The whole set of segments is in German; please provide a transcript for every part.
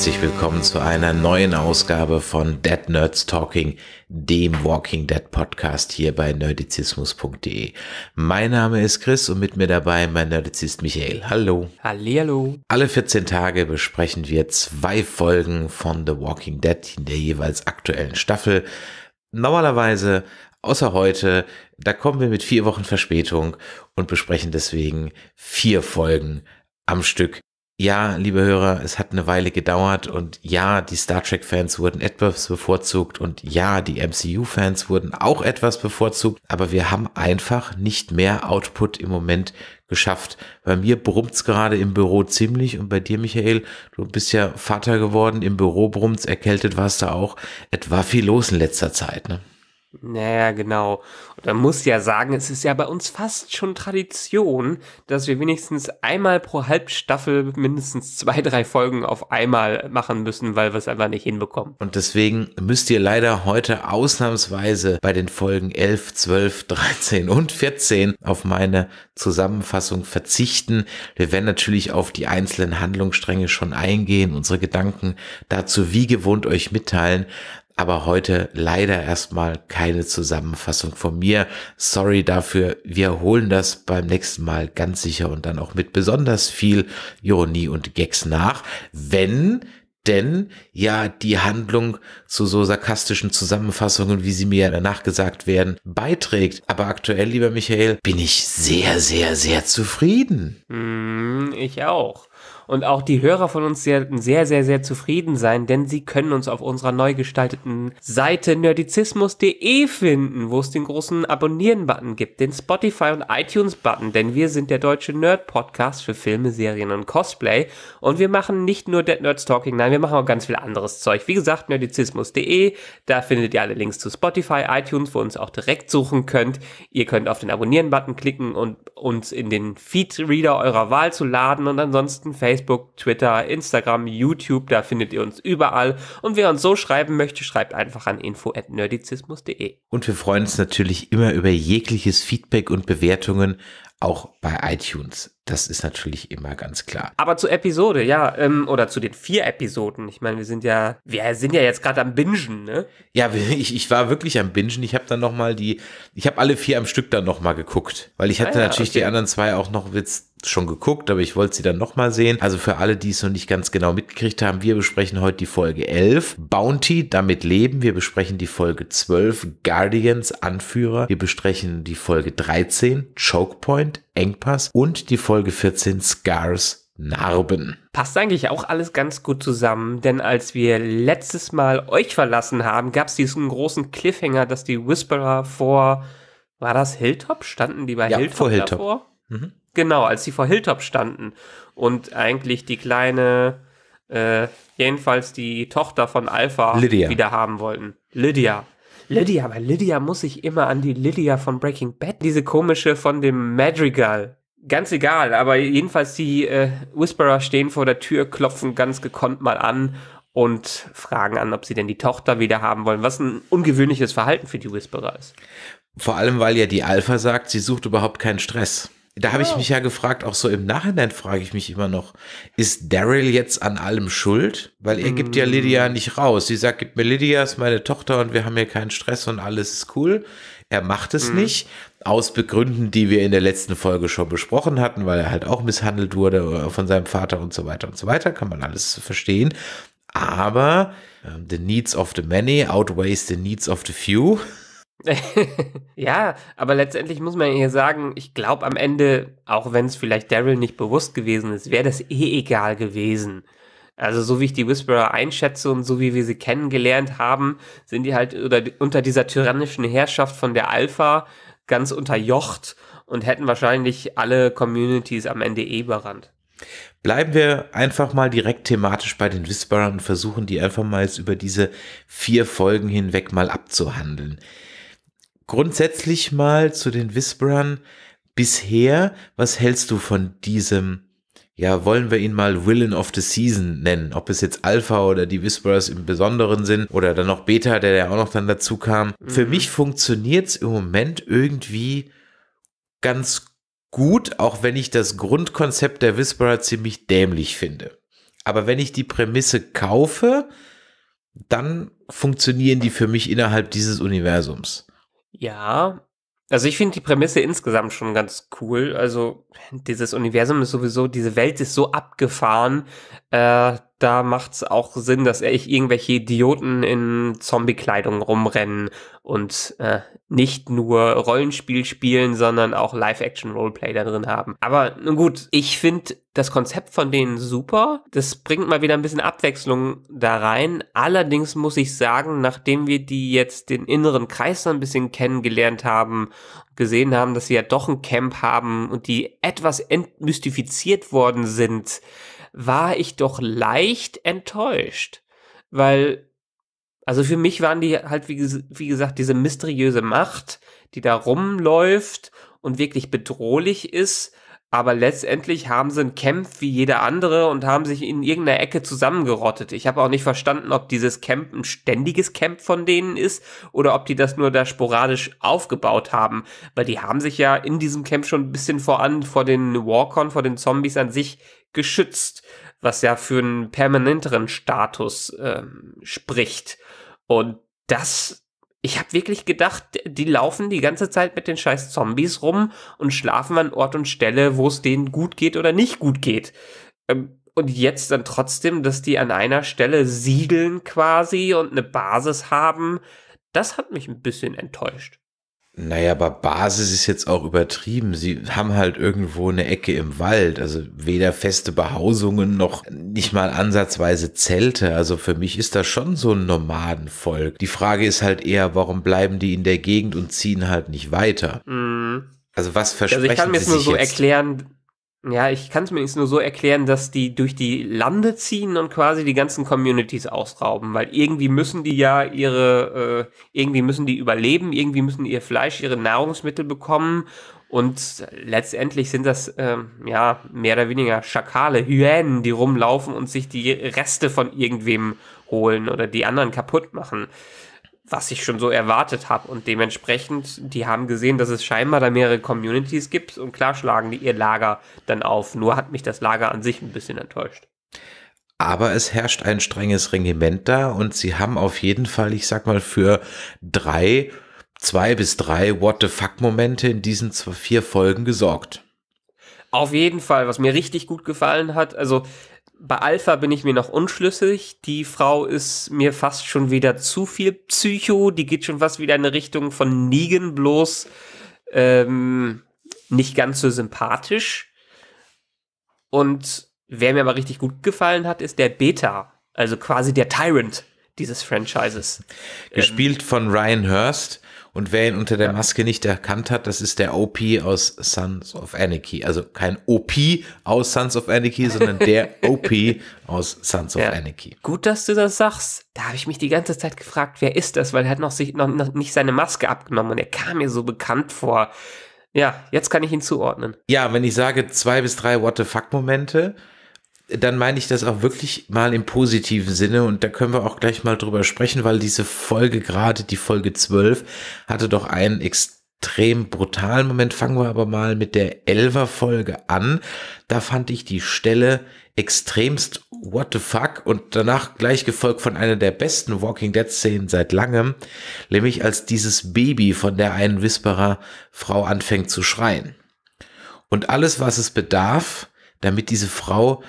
herzlich willkommen zu einer neuen Ausgabe von Dead Nerds Talking, dem Walking Dead Podcast hier bei nerdizismus.de. Mein Name ist Chris und mit mir dabei mein Nerdizist Michael. Hallo. Hallihallo. Alle 14 Tage besprechen wir zwei Folgen von The Walking Dead in der jeweils aktuellen Staffel. Normalerweise außer heute, da kommen wir mit vier Wochen Verspätung und besprechen deswegen vier Folgen am Stück ja, liebe Hörer, es hat eine Weile gedauert und ja, die Star Trek-Fans wurden etwas bevorzugt und ja, die MCU-Fans wurden auch etwas bevorzugt, aber wir haben einfach nicht mehr Output im Moment geschafft. Bei mir brummt's gerade im Büro ziemlich und bei dir, Michael, du bist ja Vater geworden, im Büro brummt's, erkältet warst du auch. Es war viel los in letzter Zeit, ne? Naja, genau. Und man muss ja sagen, es ist ja bei uns fast schon Tradition, dass wir wenigstens einmal pro Halbstaffel mindestens zwei, drei Folgen auf einmal machen müssen, weil wir es einfach nicht hinbekommen. Und deswegen müsst ihr leider heute ausnahmsweise bei den Folgen 11, 12, 13 und 14 auf meine Zusammenfassung verzichten. Wir werden natürlich auf die einzelnen Handlungsstränge schon eingehen, unsere Gedanken dazu wie gewohnt euch mitteilen aber heute leider erstmal keine Zusammenfassung von mir. Sorry dafür. Wir holen das beim nächsten Mal ganz sicher und dann auch mit besonders viel Ironie und Gags nach, wenn denn ja die Handlung zu so sarkastischen Zusammenfassungen, wie sie mir danach gesagt werden, beiträgt. Aber aktuell, lieber Michael, bin ich sehr, sehr, sehr zufrieden. Mm, ich auch und auch die Hörer von uns sehr, sehr, sehr, sehr zufrieden sein, denn sie können uns auf unserer neu gestalteten Seite nerdizismus.de finden, wo es den großen Abonnieren-Button gibt, den Spotify- und iTunes-Button, denn wir sind der deutsche Nerd-Podcast für Filme, Serien und Cosplay und wir machen nicht nur Dead Nerds Talking, nein, wir machen auch ganz viel anderes Zeug. Wie gesagt, nerdizismus.de, da findet ihr alle Links zu Spotify, iTunes, wo ihr uns auch direkt suchen könnt. Ihr könnt auf den Abonnieren-Button klicken und uns in den Feed-Reader eurer Wahl zu laden und ansonsten Facebook Facebook, Twitter, Instagram, YouTube, da findet ihr uns überall. Und wer uns so schreiben möchte, schreibt einfach an info.nerdizismus.de. Und wir freuen uns natürlich immer über jegliches Feedback und Bewertungen, auch bei iTunes. Das ist natürlich immer ganz klar. Aber zur Episode, ja, ähm, oder zu den vier Episoden. Ich meine, wir sind ja, wir sind ja jetzt gerade am Bingen, ne? Ja, ich, ich war wirklich am Bingen. Ich habe dann nochmal die, ich habe alle vier am Stück dann nochmal geguckt, weil ich hatte ah, ja, natürlich okay. die anderen zwei auch noch Witz schon geguckt, aber ich wollte sie dann nochmal sehen. Also für alle, die es noch nicht ganz genau mitgekriegt haben, wir besprechen heute die Folge 11, Bounty, damit leben. Wir besprechen die Folge 12, Guardians, Anführer. Wir besprechen die Folge 13, Chokepoint, Engpass und die Folge 14, Scars, Narben. Passt eigentlich auch alles ganz gut zusammen, denn als wir letztes Mal euch verlassen haben, gab es diesen großen Cliffhanger, dass die Whisperer vor, war das Hilltop? Standen die bei ja, Hilltop, vor Hilltop davor? Mhm. Genau, als sie vor Hilltop standen und eigentlich die kleine, äh, jedenfalls die Tochter von Alpha Lydia. wieder haben wollten. Lydia. Lydia, bei Lydia muss ich immer an die Lydia von Breaking Bad, diese komische von dem Madrigal. Ganz egal, aber jedenfalls die äh, Whisperer stehen vor der Tür, klopfen ganz gekonnt mal an und fragen an, ob sie denn die Tochter wieder haben wollen, was ein ungewöhnliches Verhalten für die Whisperer ist. Vor allem, weil ja die Alpha sagt, sie sucht überhaupt keinen Stress. Da habe ich mich ja gefragt, auch so im Nachhinein frage ich mich immer noch, ist Daryl jetzt an allem schuld? Weil er mm. gibt ja Lydia mm. nicht raus. Sie sagt, gib mir Lydia, ist meine Tochter und wir haben hier keinen Stress und alles ist cool. Er macht es mm. nicht, aus Begründen, die wir in der letzten Folge schon besprochen hatten, weil er halt auch misshandelt wurde äh, von seinem Vater und so weiter und so weiter, kann man alles verstehen. Aber um, ähm, the needs of the many outweighs the needs of the few. ja, aber letztendlich muss man hier sagen, ich glaube am Ende, auch wenn es vielleicht Daryl nicht bewusst gewesen ist, wäre das eh egal gewesen. Also so wie ich die Whisperer einschätze und so wie wir sie kennengelernt haben, sind die halt unter dieser tyrannischen Herrschaft von der Alpha ganz unterjocht und hätten wahrscheinlich alle Communities am Ende eh berannt. Bleiben wir einfach mal direkt thematisch bei den Whisperern und versuchen die einfach mal jetzt über diese vier Folgen hinweg mal abzuhandeln grundsätzlich mal zu den Whisperern bisher. Was hältst du von diesem, ja, wollen wir ihn mal Villain of the Season nennen? Ob es jetzt Alpha oder die Whisperers im Besonderen sind oder dann noch Beta, der ja auch noch dann dazu kam. Mhm. Für mich funktioniert es im Moment irgendwie ganz gut, auch wenn ich das Grundkonzept der Whisperer ziemlich dämlich finde. Aber wenn ich die Prämisse kaufe, dann funktionieren die für mich innerhalb dieses Universums. Ja, also ich finde die Prämisse insgesamt schon ganz cool. Also dieses Universum ist sowieso, diese Welt ist so abgefahren, äh, da macht's auch Sinn, dass echt irgendwelche Idioten in Zombie-Kleidung rumrennen und äh, nicht nur Rollenspiel spielen, sondern auch Live-Action-Roleplay da drin haben. Aber nun gut, ich finde das Konzept von denen super. Das bringt mal wieder ein bisschen Abwechslung da rein. Allerdings muss ich sagen, nachdem wir die jetzt den inneren Kreis so ein bisschen kennengelernt haben, gesehen haben, dass sie ja doch ein Camp haben und die etwas entmystifiziert worden sind, war ich doch leicht enttäuscht, weil also für mich waren die halt, wie, wie, gesagt, diese mysteriöse Macht, die da rumläuft und wirklich bedrohlich ist, aber letztendlich haben sie einen Camp wie jeder andere und haben sich in irgendeiner Ecke zusammengerottet. Ich habe auch nicht verstanden, ob dieses Camp ein ständiges Camp von denen ist oder ob die das nur da sporadisch aufgebaut haben. Weil die haben sich ja in diesem Camp schon ein bisschen voran vor den Warcon, vor den Zombies an sich geschützt, was ja für einen permanenteren Status äh, spricht. Und das ich habe wirklich gedacht, die laufen die ganze Zeit mit den scheiß Zombies rum und schlafen an Ort und Stelle, wo es denen gut geht oder nicht gut geht. Ähm, und jetzt dann trotzdem, dass die an einer Stelle siedeln quasi und eine Basis haben, das hat mich ein bisschen enttäuscht. Naja, aber Basis ist jetzt auch übertrieben. Sie haben halt irgendwo eine Ecke im Wald, also weder feste Behausungen noch nicht mal ansatzweise Zelte. Also für mich ist das schon so ein Nomadenvolk. Die Frage ist halt eher, warum bleiben die in der Gegend und ziehen halt nicht weiter? Mhm. Also was versprechen sie sich Also ich kann mir jetzt nur so jetzt? erklären, ja, ich kann es mir jetzt nur so erklären, dass die durch die Lande ziehen und quasi die ganzen Communities ausrauben, weil irgendwie müssen die ja ihre, äh, irgendwie müssen die überleben, irgendwie müssen ihr Fleisch, ihre Nahrungsmittel bekommen und letztendlich sind das äh, ja mehr oder weniger Schakale, Hyänen, die rumlaufen und sich die Reste von irgendwem holen oder die anderen kaputt machen was ich schon so erwartet habe. Und dementsprechend, die haben gesehen, dass es scheinbar da mehrere Communities gibt und klar schlagen die ihr Lager dann auf. Nur hat mich das Lager an sich ein bisschen enttäuscht. Aber es herrscht ein strenges Regiment da und sie haben auf jeden Fall, ich sag mal, für drei, zwei bis drei What the fuck Momente in diesen vier Folgen gesorgt. Auf jeden Fall, was mir richtig gut gefallen hat, also bei Alpha bin ich mir noch unschlüssig. Die Frau ist mir fast schon wieder zu viel Psycho. Die geht schon fast wieder in eine Richtung von Negan bloß ähm, nicht ganz so sympathisch. Und wer mir aber richtig gut gefallen hat, ist der Beta, also quasi der Tyrant dieses Franchises. Gespielt ähm, von Ryan Hurst. Und wer ihn unter der Maske nicht erkannt hat, das ist der OP aus Sons of Anarchy. Also kein OP aus Sons of Anarchy, sondern der OP aus Sons of ja. Anarchy. Gut, dass du das sagst. Da habe ich mich die ganze Zeit gefragt, wer ist das? Weil er hat noch, sich, noch, noch nicht seine Maske abgenommen und er kam mir so bekannt vor. Ja, jetzt kann ich ihn zuordnen. Ja, wenn ich sage zwei bis drei What the fuck Momente, dann meine ich das auch wirklich mal im positiven Sinne und da können wir auch gleich mal drüber sprechen, weil diese Folge gerade, die Folge 12, hatte doch einen extrem brutalen Moment. Fangen wir aber mal mit der 11er Folge an. Da fand ich die Stelle extremst what the fuck und danach gleich gefolgt von einer der besten Walking Dead Szenen seit langem, nämlich als dieses Baby von der einen Whisperer Frau anfängt zu schreien. Und alles, was es bedarf, damit diese Frau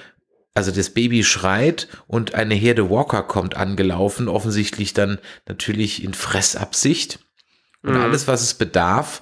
also das Baby schreit und eine Herde Walker kommt angelaufen, offensichtlich dann natürlich in Fressabsicht. Und mhm. alles, was es bedarf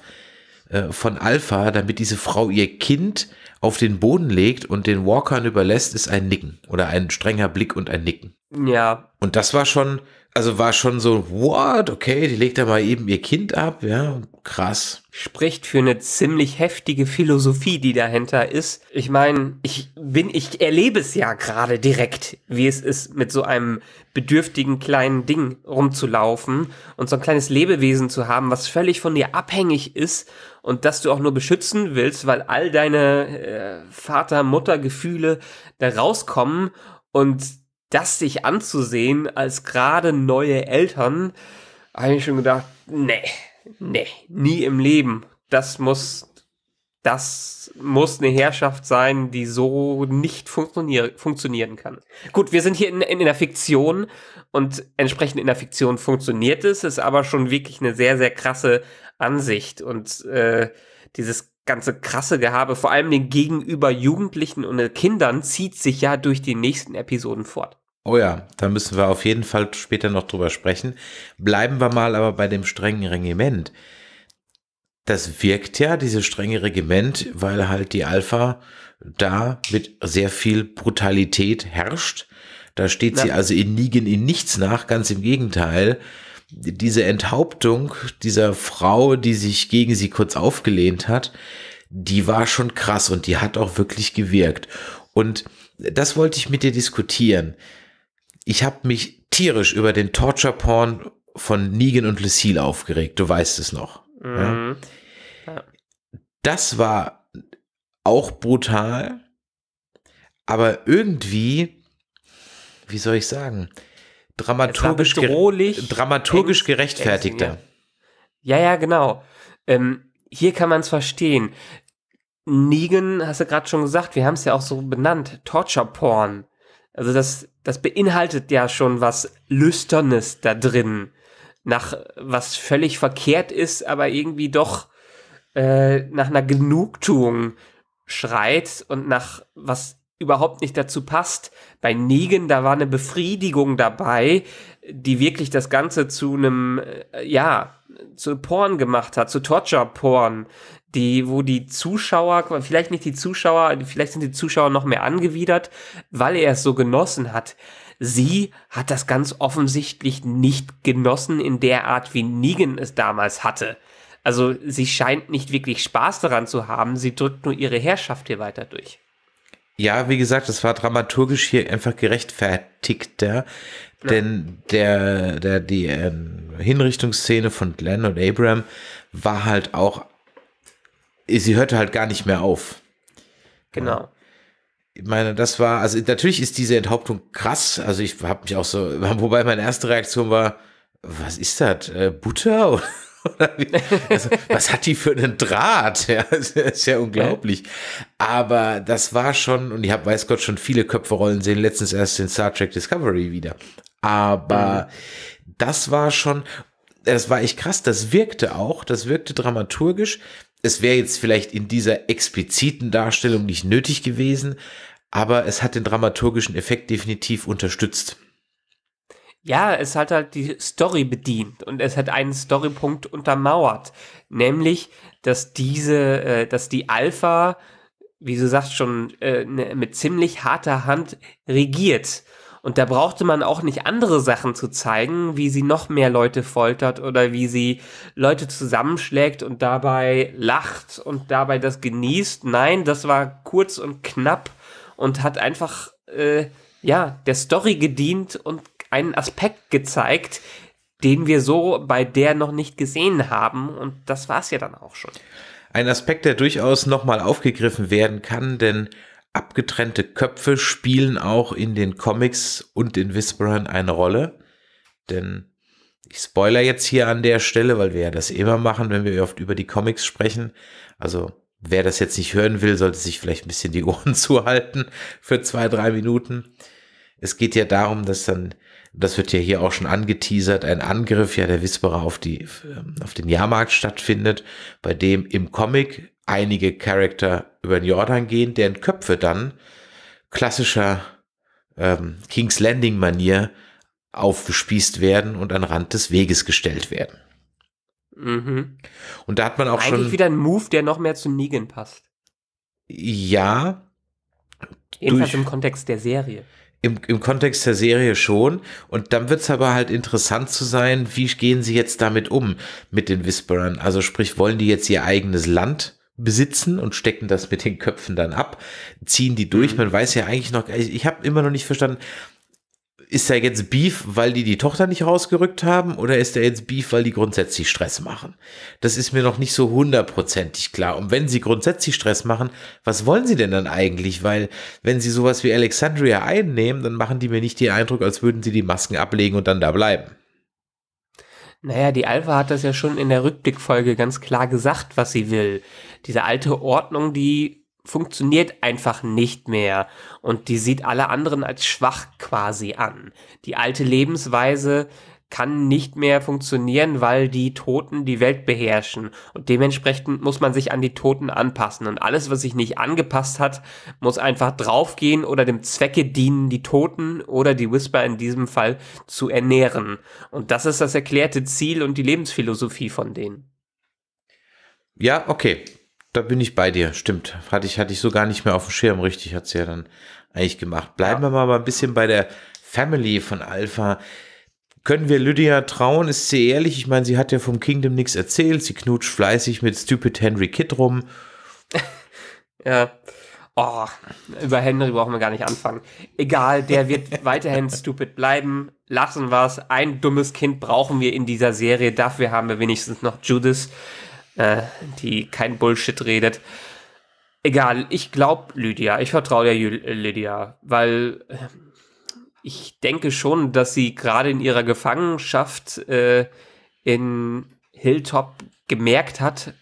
äh, von Alpha, damit diese Frau ihr Kind auf den Boden legt und den Walkern überlässt, ist ein Nicken oder ein strenger Blick und ein Nicken. Ja. Und das war schon, also war schon so, what, okay, die legt da mal eben ihr Kind ab, ja, krass. Spricht für eine ziemlich heftige Philosophie, die dahinter ist. Ich meine, ich bin, ich erlebe es ja gerade direkt, wie es ist, mit so einem bedürftigen kleinen Ding rumzulaufen und so ein kleines Lebewesen zu haben, was völlig von dir abhängig ist und das du auch nur beschützen willst, weil all deine äh, Vater-Mutter-Gefühle da rauskommen und das sich anzusehen als gerade neue Eltern, habe ich schon gedacht, nee, nee, nie im Leben. Das muss, das muss eine Herrschaft sein, die so nicht funktionier funktionieren kann. Gut, wir sind hier in, in, in der Fiktion und entsprechend in der Fiktion funktioniert es, ist aber schon wirklich eine sehr, sehr krasse Ansicht und äh, dieses ganze krasse Gehabe, vor allem den gegenüber Jugendlichen und Kindern, zieht sich ja durch die nächsten Episoden fort. Oh ja, da müssen wir auf jeden Fall später noch drüber sprechen. Bleiben wir mal aber bei dem strengen Regiment. Das wirkt ja, dieses strenge Regiment, weil halt die Alpha da mit sehr viel Brutalität herrscht. Da steht sie also in Nigen in nichts nach, ganz im Gegenteil. Diese Enthauptung dieser Frau, die sich gegen sie kurz aufgelehnt hat, die war schon krass und die hat auch wirklich gewirkt. Und das wollte ich mit dir diskutieren. Ich habe mich tierisch über den Torture Porn von Negan und Lucille aufgeregt. Du weißt es noch. Mhm. Ja. Das war auch brutal, aber irgendwie, wie soll ich sagen, dramaturgisch, bedrohlich, dramaturgisch gerechtfertigter. Ja, ja, genau. Ähm, hier kann man es verstehen. Negan, hast du gerade schon gesagt, wir haben es ja auch so benannt, Torture Porn. Also das, das beinhaltet ja schon was Lüsternes da drin, nach was völlig verkehrt ist, aber irgendwie doch äh, nach einer Genugtuung schreit und nach was überhaupt nicht dazu passt. Bei Negan, da war eine Befriedigung dabei, die wirklich das Ganze zu einem, äh, ja, zu Porn gemacht hat, zu Torture-Porn die, wo die Zuschauer, vielleicht nicht die Zuschauer, vielleicht sind die Zuschauer noch mehr angewidert, weil er es so genossen hat. Sie hat das ganz offensichtlich nicht genossen in der Art, wie Negan es damals hatte. Also sie scheint nicht wirklich Spaß daran zu haben, sie drückt nur ihre Herrschaft hier weiter durch. Ja, wie gesagt, das war dramaturgisch hier einfach gerechtfertigter, ja. denn der, der, die äh, Hinrichtungsszene von Glenn und Abraham war halt auch sie hörte halt gar nicht mehr auf. Genau. Ich meine, das war, also natürlich ist diese Enthauptung krass. Also ich habe mich auch so, wobei meine erste Reaktion war, was ist das? Äh, Butter? Oder, wie, also, was hat die für einen Draht? Ja, das ist ja unglaublich. Aber das war schon, und ich habe, weiß Gott, schon viele Köpfe rollen sehen, letztens erst in Star Trek Discovery wieder. Aber mhm. das war schon, das war echt krass, das wirkte auch, das wirkte dramaturgisch. Es wäre jetzt vielleicht in dieser expliziten Darstellung nicht nötig gewesen, aber es hat den dramaturgischen Effekt definitiv unterstützt. Ja, es hat halt die Story bedient und es hat einen Storypunkt untermauert, nämlich, dass diese, äh, dass die Alpha, wie du sagst schon, äh, ne, mit ziemlich harter Hand regiert und da brauchte man auch nicht andere Sachen zu zeigen, wie sie noch mehr Leute foltert oder wie sie Leute zusammenschlägt und dabei lacht und dabei das genießt. Nein, das war kurz und knapp und hat einfach, äh, ja, der Story gedient und einen Aspekt gezeigt, den wir so bei der noch nicht gesehen haben. Und das war es ja dann auch schon. Ein Aspekt, der durchaus nochmal aufgegriffen werden kann, denn abgetrennte Köpfe spielen auch in den Comics und in Whisperern eine Rolle. Denn ich spoiler jetzt hier an der Stelle, weil wir ja das immer machen, wenn wir oft über die Comics sprechen. Also wer das jetzt nicht hören will, sollte sich vielleicht ein bisschen die Ohren zuhalten für zwei, drei Minuten. Es geht ja darum, dass dann das wird ja hier auch schon angeteasert, ein Angriff ja der Whisperer auf, die, ähm, auf den Jahrmarkt stattfindet, bei dem im Comic einige Charakter über den Jordan gehen, deren Köpfe dann klassischer ähm, King's Landing-Manier aufgespießt werden und an Rand des Weges gestellt werden. Mhm. Und da hat man auch Eigentlich schon. Eigentlich wieder ein Move, der noch mehr zu Negan passt. Ja. Jedenfalls durch, im Kontext der Serie im, im Kontext der Serie schon. Und dann wird es aber halt interessant zu sein, wie gehen sie jetzt damit um mit den Whisperern? Also sprich, wollen die jetzt ihr eigenes Land besitzen und stecken das mit den Köpfen dann ab, ziehen die durch. Mhm. Man weiß ja eigentlich noch, also ich, ich habe immer noch nicht verstanden, ist da jetzt Beef, weil die die Tochter nicht rausgerückt haben oder ist da jetzt Beef, weil die grundsätzlich Stress machen? Das ist mir noch nicht so hundertprozentig klar. Und wenn sie grundsätzlich Stress machen, was wollen sie denn dann eigentlich? Weil wenn sie sowas wie Alexandria einnehmen, dann machen die mir nicht den Eindruck, als würden sie die Masken ablegen und dann da bleiben. Naja, die Alpha hat das ja schon in der Rückblickfolge ganz klar gesagt, was sie will. Diese alte Ordnung, die funktioniert einfach nicht mehr und die sieht alle anderen als schwach quasi an. Die alte Lebensweise kann nicht mehr funktionieren, weil die Toten die Welt beherrschen und dementsprechend muss man sich an die Toten anpassen und alles, was sich nicht angepasst hat, muss einfach draufgehen oder dem Zwecke dienen, die Toten oder die Whisper in diesem Fall zu ernähren. Und das ist das erklärte Ziel und die Lebensphilosophie von denen. Ja, okay. Da bin ich bei dir, stimmt. Hatte ich, hatte ich so gar nicht mehr auf dem Schirm, richtig, hat sie ja dann eigentlich gemacht. Bleiben ja. wir mal ein bisschen bei der Family von Alpha. Können wir Lydia trauen? Ist sie ehrlich? Ich meine, sie hat ja vom Kingdom nichts erzählt. Sie knutscht fleißig mit Stupid Henry Kidd rum. ja. Oh, über Henry brauchen wir gar nicht anfangen. Egal, der wird weiterhin stupid bleiben. Lassen wir es. Ein dummes Kind brauchen wir in dieser Serie. Dafür haben wir wenigstens noch Judas. Äh, die kein Bullshit redet. Egal, ich glaube Lydia, ich vertraue der Lydia, weil äh, ich denke schon, dass sie gerade in ihrer Gefangenschaft äh, in Hilltop gemerkt hat,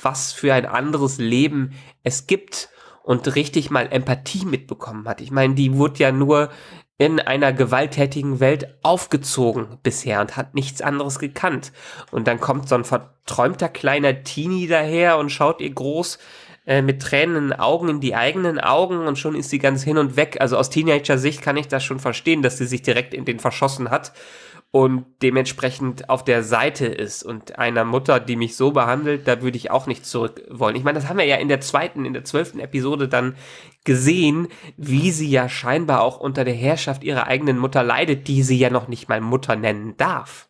was für ein anderes Leben es gibt und richtig mal Empathie mitbekommen hat. Ich meine, die wurde ja nur in einer gewalttätigen Welt aufgezogen bisher und hat nichts anderes gekannt. Und dann kommt so ein verträumter kleiner Teenie daher und schaut ihr groß äh, mit tränenden Augen in die eigenen Augen und schon ist sie ganz hin und weg. Also aus Teenager-Sicht kann ich das schon verstehen, dass sie sich direkt in den verschossen hat und dementsprechend auf der Seite ist. Und einer Mutter, die mich so behandelt, da würde ich auch nicht zurück wollen. Ich meine, das haben wir ja in der zweiten, in der zwölften Episode dann gesehen, wie sie ja scheinbar auch unter der Herrschaft ihrer eigenen Mutter leidet, die sie ja noch nicht mal Mutter nennen darf.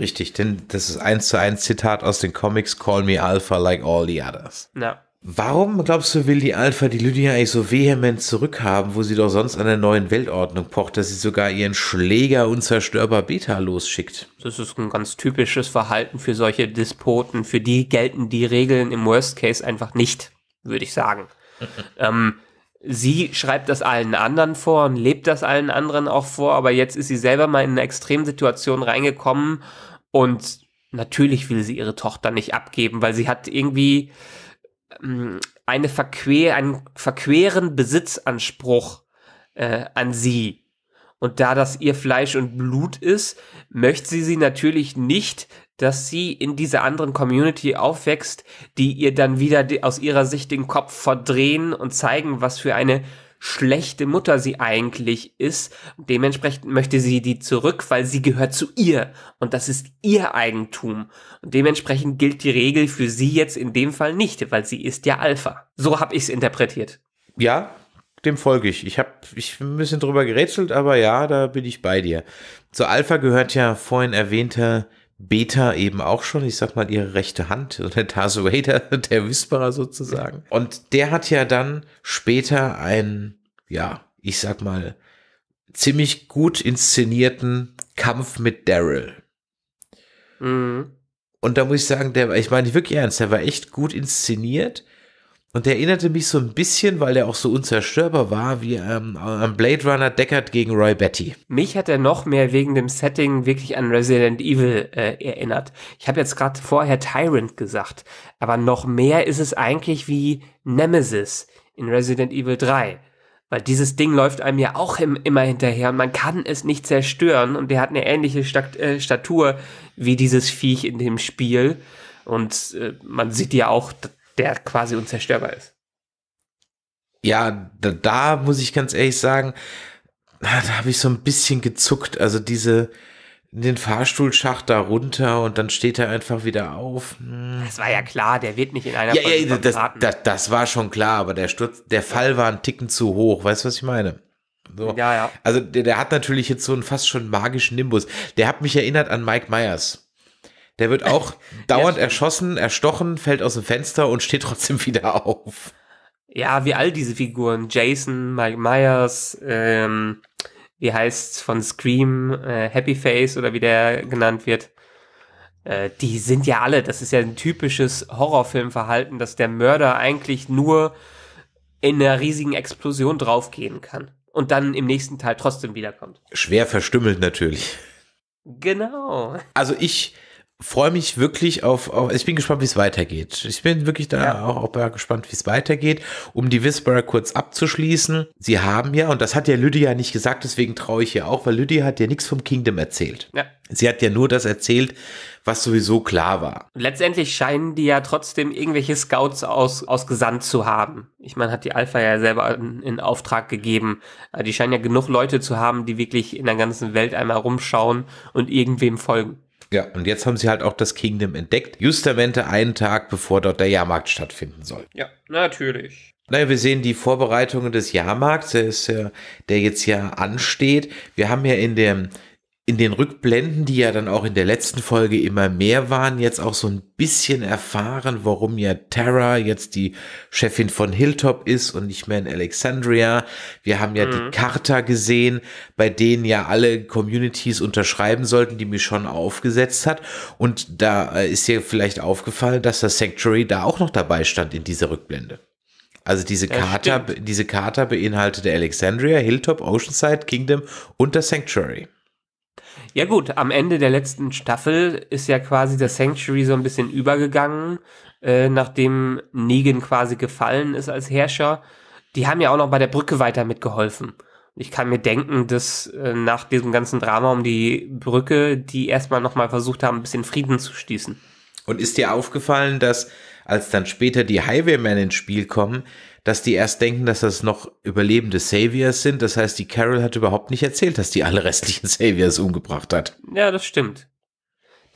Richtig, denn das ist eins zu eins Zitat aus den Comics Call Me Alpha Like All the Others. Ja. Warum, glaubst du, will die Alpha die Lydia eigentlich so vehement zurückhaben, wo sie doch sonst an der neuen Weltordnung pocht, dass sie sogar ihren Schläger unzerstörbar Beta losschickt? Das ist ein ganz typisches Verhalten für solche Despoten. Für die gelten die Regeln im Worst Case einfach nicht, würde ich sagen. ähm, sie schreibt das allen anderen vor und lebt das allen anderen auch vor, aber jetzt ist sie selber mal in eine Extremsituation reingekommen und natürlich will sie ihre Tochter nicht abgeben, weil sie hat irgendwie ähm, eine verquer, einen verqueren Besitzanspruch äh, an sie. Und da das ihr Fleisch und Blut ist, möchte sie sie natürlich nicht, dass sie in dieser anderen Community aufwächst, die ihr dann wieder aus ihrer Sicht den Kopf verdrehen und zeigen, was für eine schlechte Mutter sie eigentlich ist. Dementsprechend möchte sie die zurück, weil sie gehört zu ihr und das ist ihr Eigentum. Und dementsprechend gilt die Regel für sie jetzt in dem Fall nicht, weil sie ist ja Alpha. So habe ich es interpretiert. Ja, dem folge ich. Ich habe ich ein bisschen drüber gerätselt, aber ja, da bin ich bei dir. Zu Alpha gehört ja vorhin erwähnter Beta eben auch schon, ich sag mal, ihre rechte Hand, also der Darth Vader, der Whisperer sozusagen. Und der hat ja dann später einen, ja, ich sag mal, ziemlich gut inszenierten Kampf mit Daryl. Mhm. Und da muss ich sagen, der war, ich meine wirklich ernst, der war echt gut inszeniert. Und der erinnerte mich so ein bisschen, weil er auch so unzerstörbar war, wie ähm, am Blade Runner Deckard gegen Roy Betty. Mich hat er noch mehr wegen dem Setting wirklich an Resident Evil äh, erinnert. Ich habe jetzt gerade vorher Tyrant gesagt, aber noch mehr ist es eigentlich wie Nemesis in Resident Evil 3. Weil dieses Ding läuft einem ja auch im, immer hinterher und man kann es nicht zerstören und der hat eine ähnliche Stat äh, Statur wie dieses Viech in dem Spiel. Und äh, man sieht ja auch, der quasi unzerstörbar ist. Ja, da, da muss ich ganz ehrlich sagen, da habe ich so ein bisschen gezuckt. Also diese, den Fahrstuhlschacht da runter und dann steht er einfach wieder auf. Hm. Das war ja klar, der wird nicht in einer ja, Folge ja, das, das, das, war schon klar, aber der Sturz, der Fall war ein Ticken zu hoch. Weißt du, was ich meine? So. Ja, ja. Also der, der hat natürlich jetzt so einen fast schon magischen Nimbus. Der hat mich erinnert an Mike Myers. Der wird auch dauernd ja, erschossen, erstochen, fällt aus dem Fenster und steht trotzdem wieder auf. Ja, wie all diese Figuren. Jason, Mike Myers, ähm, wie heißt's von Scream, äh, Happy Face oder wie der genannt wird. Äh, die sind ja alle, das ist ja ein typisches Horrorfilmverhalten, dass der Mörder eigentlich nur in einer riesigen Explosion draufgehen kann und dann im nächsten Teil trotzdem wiederkommt. Schwer verstümmelt natürlich. Genau. Also ich freue mich wirklich auf, auf, ich bin gespannt, wie es weitergeht. Ich bin wirklich da ja. auch, auch gespannt, wie es weitergeht. Um die Whisperer kurz abzuschließen, sie haben ja, und das hat ja Lydia nicht gesagt, deswegen traue ich ihr auch, weil Lydia hat ja nichts vom Kingdom erzählt. Ja. Sie hat ja nur das erzählt, was sowieso klar war. Letztendlich scheinen die ja trotzdem irgendwelche Scouts aus, ausgesandt zu haben. Ich meine, hat die Alpha ja selber in, in Auftrag gegeben. Die scheinen ja genug Leute zu haben, die wirklich in der ganzen Welt einmal rumschauen und irgendwem folgen. Ja, und jetzt haben sie halt auch das Kingdom entdeckt. Justamente einen Tag, bevor dort der Jahrmarkt stattfinden soll. Ja, natürlich. Naja, wir sehen die Vorbereitungen des Jahrmarkts, der, ist ja, der jetzt ja ansteht. Wir haben ja in dem in den Rückblenden, die ja dann auch in der letzten Folge immer mehr waren, jetzt auch so ein bisschen erfahren, warum ja Tara jetzt die Chefin von Hilltop ist und nicht mehr in Alexandria. Wir haben ja mhm. die Charta gesehen, bei denen ja alle Communities unterschreiben sollten, die Michonne aufgesetzt hat. Und da äh, ist dir vielleicht aufgefallen, dass das Sanctuary da auch noch dabei stand in dieser Rückblende. Also diese das Charta, diese Charta beinhaltete Alexandria, Hilltop, Oceanside, Kingdom und das Sanctuary. Ja gut, am Ende der letzten Staffel ist ja quasi das Sanctuary so ein bisschen übergegangen, äh, nachdem Negan quasi gefallen ist als Herrscher. Die haben ja auch noch bei der Brücke weiter mitgeholfen. Ich kann mir denken, dass äh, nach diesem ganzen Drama um die Brücke, die erstmal nochmal versucht haben, ein bisschen Frieden zu schließen. Und ist dir aufgefallen, dass als dann später die Highwaymen ins Spiel kommen, dass die erst denken, dass das noch überlebende Saviors sind. Das heißt, die Carol hat überhaupt nicht erzählt, dass die alle restlichen Saviors umgebracht hat. Ja, das stimmt.